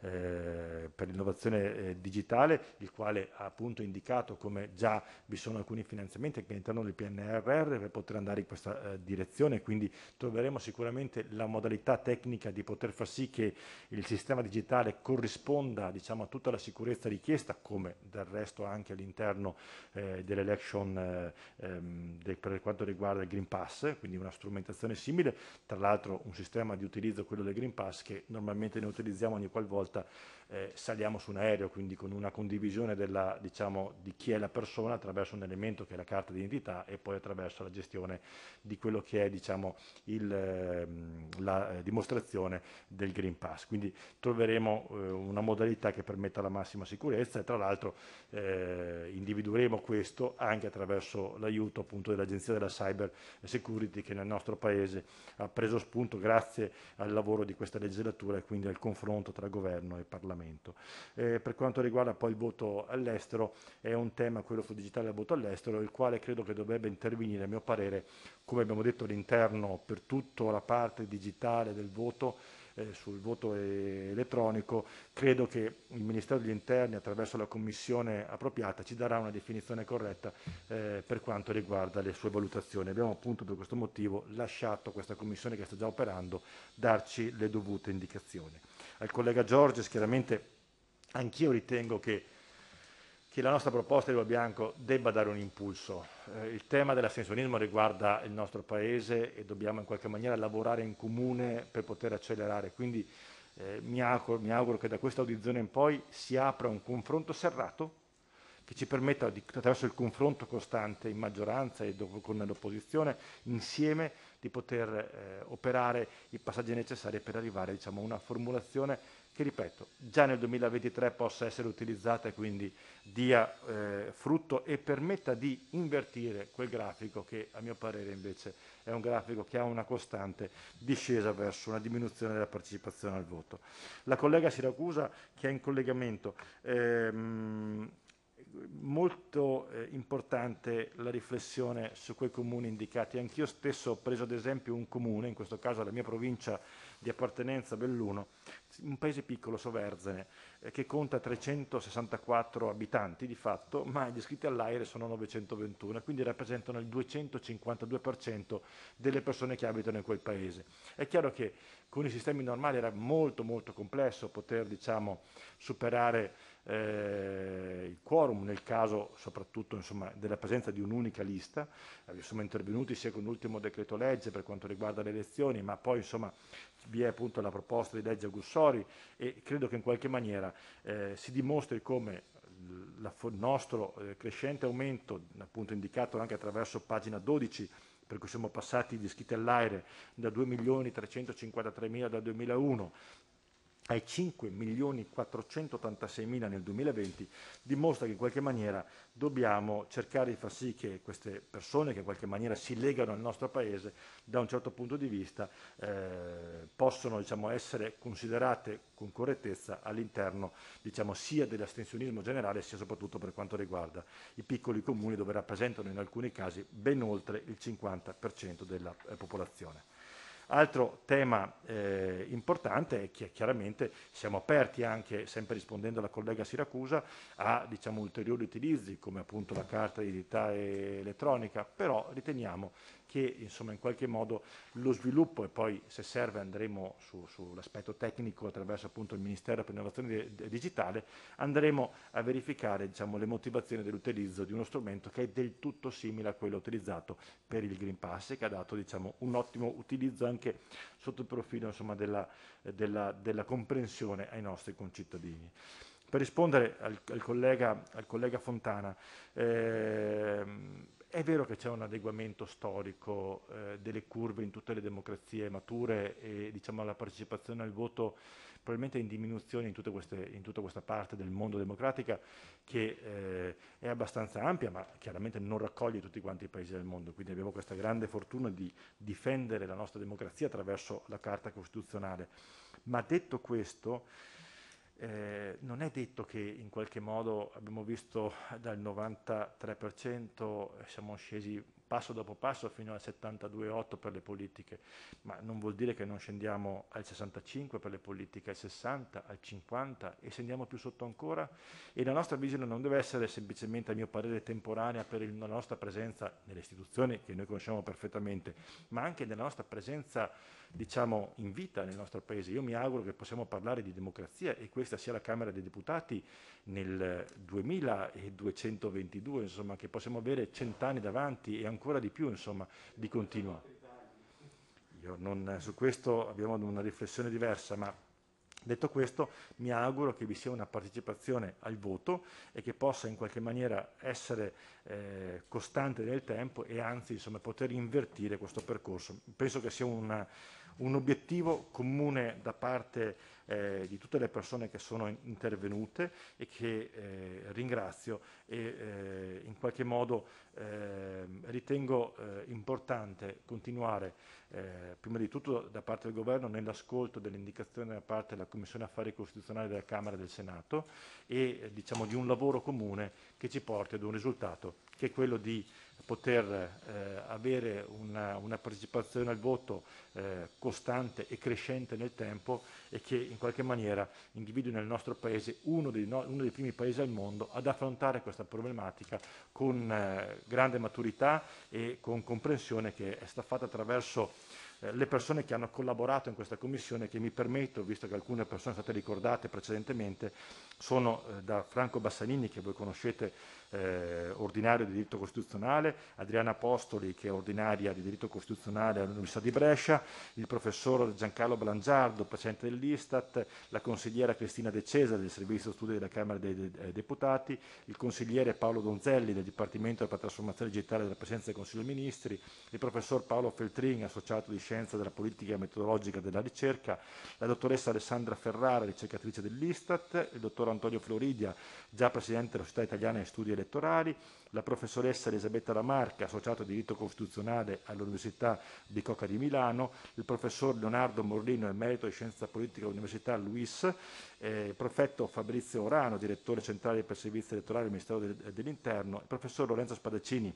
Speaker 2: eh, per l'innovazione eh, digitale, il quale ha appunto indicato come già vi sono alcuni finanziamenti anche all'interno del PNRR per poter andare in questa eh, direzione, quindi troveremo sicuramente la modalità tecnica di poter far sì che il sistema digitale corrisponda diciamo, a tutta la sicurezza richiesta, come del resto anche all'interno eh, dell'election eh, ehm, de, per quanto riguarda il Green Pass quindi una strumentazione simile, tra l'altro un sistema di utilizzo, quello del Green Pass, che normalmente ne utilizziamo ogni qualvolta eh, saliamo su un aereo, quindi con una condivisione della, diciamo, di chi è la persona attraverso un elemento che è la carta d'identità e poi attraverso la gestione di quello che è diciamo, il, ehm, la eh, dimostrazione del Green Pass. Quindi troveremo eh, una modalità che permetta la massima sicurezza e tra l'altro eh, individueremo questo anche attraverso l'aiuto dell'Agenzia della Cyber Security che nel nostro Paese ha preso spunto grazie al lavoro di questa legislatura e quindi al confronto tra governo e Parlamento. Parlamento. Eh, per quanto riguarda poi il voto all'estero, è un tema quello sul digitale del voto all'estero, il quale credo che dovrebbe intervenire, a mio parere, come abbiamo detto all'interno, per tutta la parte digitale del voto, eh, sul voto elettronico, credo che il Ministero degli Interni attraverso la commissione appropriata ci darà una definizione corretta eh, per quanto riguarda le sue valutazioni. Abbiamo appunto per questo motivo lasciato questa commissione che sta già operando darci le dovute indicazioni al collega Giorges, chiaramente anch'io ritengo che, che, la nostra proposta di Uva Bianco debba dare un impulso. Eh, il tema dell'astensionismo riguarda il nostro Paese e dobbiamo in qualche maniera lavorare in comune per poter accelerare. Quindi eh, mi, auguro, mi auguro che da questa audizione in poi si apra un confronto serrato che ci permetta, di, attraverso il confronto costante in maggioranza e con l'opposizione, insieme di poter eh, operare i passaggi necessari per arrivare diciamo, a una formulazione che, ripeto, già nel 2023 possa essere utilizzata e quindi dia eh, frutto e permetta di invertire quel grafico che, a mio parere, invece è un grafico che ha una costante discesa verso una diminuzione della partecipazione al voto. La collega Siracusa, che è in collegamento, ehm, molto eh, importante la riflessione su quei comuni indicati. Anch'io stesso ho preso ad esempio un comune, in questo caso la mia provincia di appartenenza, Belluno, un paese piccolo, Soverzene, eh, che conta 364 abitanti di fatto, ma gli iscritti all'aereo sono 921, quindi rappresentano il 252% delle persone che abitano in quel paese. È chiaro che con i sistemi normali era molto molto complesso poter diciamo, superare eh, il quorum nel caso soprattutto insomma, della presenza di un'unica lista, eh, siamo intervenuti sia con l'ultimo decreto legge per quanto riguarda le elezioni, ma poi insomma, vi è appunto la proposta di legge Gussori e credo che in qualche maniera eh, si dimostri come il nostro eh, crescente aumento, appunto indicato anche attraverso pagina 12, per cui siamo passati di schite all'aire da 2.353.000 dal 2001 ai 5.486.000 nel 2020 dimostra che in qualche maniera dobbiamo cercare di far sì che queste persone che in qualche maniera si legano al nostro paese da un certo punto di vista eh, possono diciamo, essere considerate con correttezza all'interno diciamo, sia dell'astensionismo generale sia soprattutto per quanto riguarda i piccoli comuni dove rappresentano in alcuni casi ben oltre il 50% della eh, popolazione. Altro tema eh, importante è che chiaramente siamo aperti anche, sempre rispondendo alla collega Siracusa, a diciamo, ulteriori utilizzi come appunto la carta di identità elettronica, però riteniamo che insomma, in qualche modo lo sviluppo e poi se serve andremo su, sull'aspetto tecnico attraverso appunto il Ministero per l'innovazione digitale, andremo a verificare diciamo, le motivazioni dell'utilizzo di uno strumento che è del tutto simile a quello utilizzato per il Green Pass e che ha dato diciamo, un ottimo utilizzo anche sotto il profilo insomma, della, della, della comprensione ai nostri concittadini. Per rispondere al, al, collega, al collega, Fontana, ehm, è vero che c'è un adeguamento storico eh, delle curve in tutte le democrazie mature e diciamo, la partecipazione al voto probabilmente in diminuzione in, queste, in, tutta questa parte del mondo democratica che eh, è abbastanza ampia ma chiaramente non raccoglie tutti quanti i paesi del mondo, quindi abbiamo questa grande fortuna di difendere la nostra democrazia attraverso la Carta Costituzionale. Ma detto questo, eh, non è detto che in qualche modo abbiamo visto dal 93% eh, siamo scesi passo dopo passo fino al 72,8 per le politiche, ma non vuol dire che non scendiamo al 65 per le politiche, al 60, al 50 e scendiamo più sotto ancora e la nostra visione non deve essere semplicemente a mio parere temporanea per il, la nostra presenza nelle istituzioni che noi conosciamo perfettamente, ma anche nella nostra presenza diciamo, in vita nel nostro Paese. Io mi auguro che possiamo parlare di democrazia e questa sia la Camera dei Deputati nel 2222, insomma, che possiamo avere cent'anni davanti e ancora di più insomma, di continuo. Non, su questo abbiamo una riflessione diversa, ma detto questo mi auguro che vi sia una partecipazione al voto e che possa in qualche maniera essere eh, costante nel tempo e anzi insomma, poter invertire questo percorso. Penso che sia una, un obiettivo comune da parte eh, di tutte le persone che sono intervenute e che eh, ringrazio e eh, in qualche modo ehm, ritengo eh, importante continuare eh, prima di tutto da parte del governo nell'ascolto delle indicazioni da parte della Commissione Affari Costituzionali della Camera e del Senato e eh, diciamo di un lavoro comune che ci porti ad un risultato che è quello di poter eh, avere una, una, partecipazione al voto eh, costante e crescente nel tempo e che in qualche maniera individui nel nostro paese uno dei, no, uno dei primi paesi al mondo ad affrontare questa problematica con eh, grande maturità e con comprensione che è stata fatta attraverso eh, le persone che hanno collaborato in questa commissione che mi permetto, visto che alcune persone sono state ricordate precedentemente, sono eh, da Franco Bassanini, che voi conoscete, eh, ordinario di diritto costituzionale, Adriana Apostoli, che è ordinaria di diritto costituzionale all'Università di Brescia, il professor Giancarlo Balangiardo, presidente dell'Istat, la consigliera Cristina De Cesare del Servizio Studi della Camera dei eh, Deputati, il consigliere Paolo Donzelli del Dipartimento per la trasformazione digitale della Presidenza del Consiglio dei Ministri, il professor Paolo Feltrin, associato di Scienza della Politica e Metodologica della Ricerca, la dottoressa Alessandra Ferrara, ricercatrice dell'Istat, il dottor professor Antonio Floridia, già presidente della Società Italiana di Studi Elettorali, la professoressa Elisabetta Lamarca, associato a diritto costituzionale all'Università di Coca di Milano, il professor Leonardo Morlino, emerito di scienza politica all'Università Luis, eh, il prefetto Fabrizio Orano, direttore centrale per servizi elettorali del Ministero dell'Interno, il professor Lorenzo Spadaccini,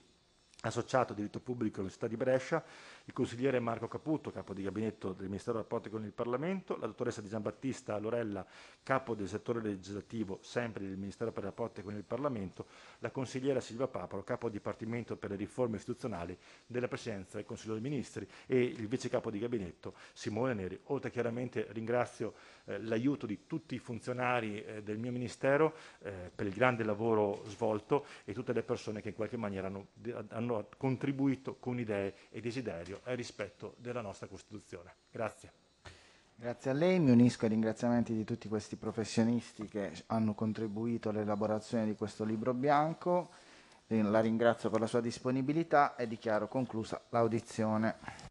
Speaker 2: associato a diritto pubblico all'Università di Brescia, il consigliere Marco Caputo, capo di gabinetto del Ministero dei Rapporti con il Parlamento, la dottoressa Di Giambattista Lorella, capo del settore legislativo sempre del Ministero per i Rapporti con il Parlamento, la consigliera Silvia Papalo, capo Dipartimento per le riforme istituzionali della Presidenza del Consiglio dei Ministri e il vice capo di gabinetto Simone Neri. Oltre chiaramente ringrazio eh, l'aiuto di tutti i funzionari eh, del mio Ministero eh, per il grande lavoro svolto e tutte le persone che in qualche maniera hanno, hanno contribuito con idee e desiderio equilibrio rispetto della nostra Costituzione. Grazie.
Speaker 1: Grazie a lei, mi unisco ai ringraziamenti di tutti questi professionisti che hanno contribuito all'elaborazione di questo libro bianco, eh, la ringrazio per la sua disponibilità e dichiaro conclusa l'audizione.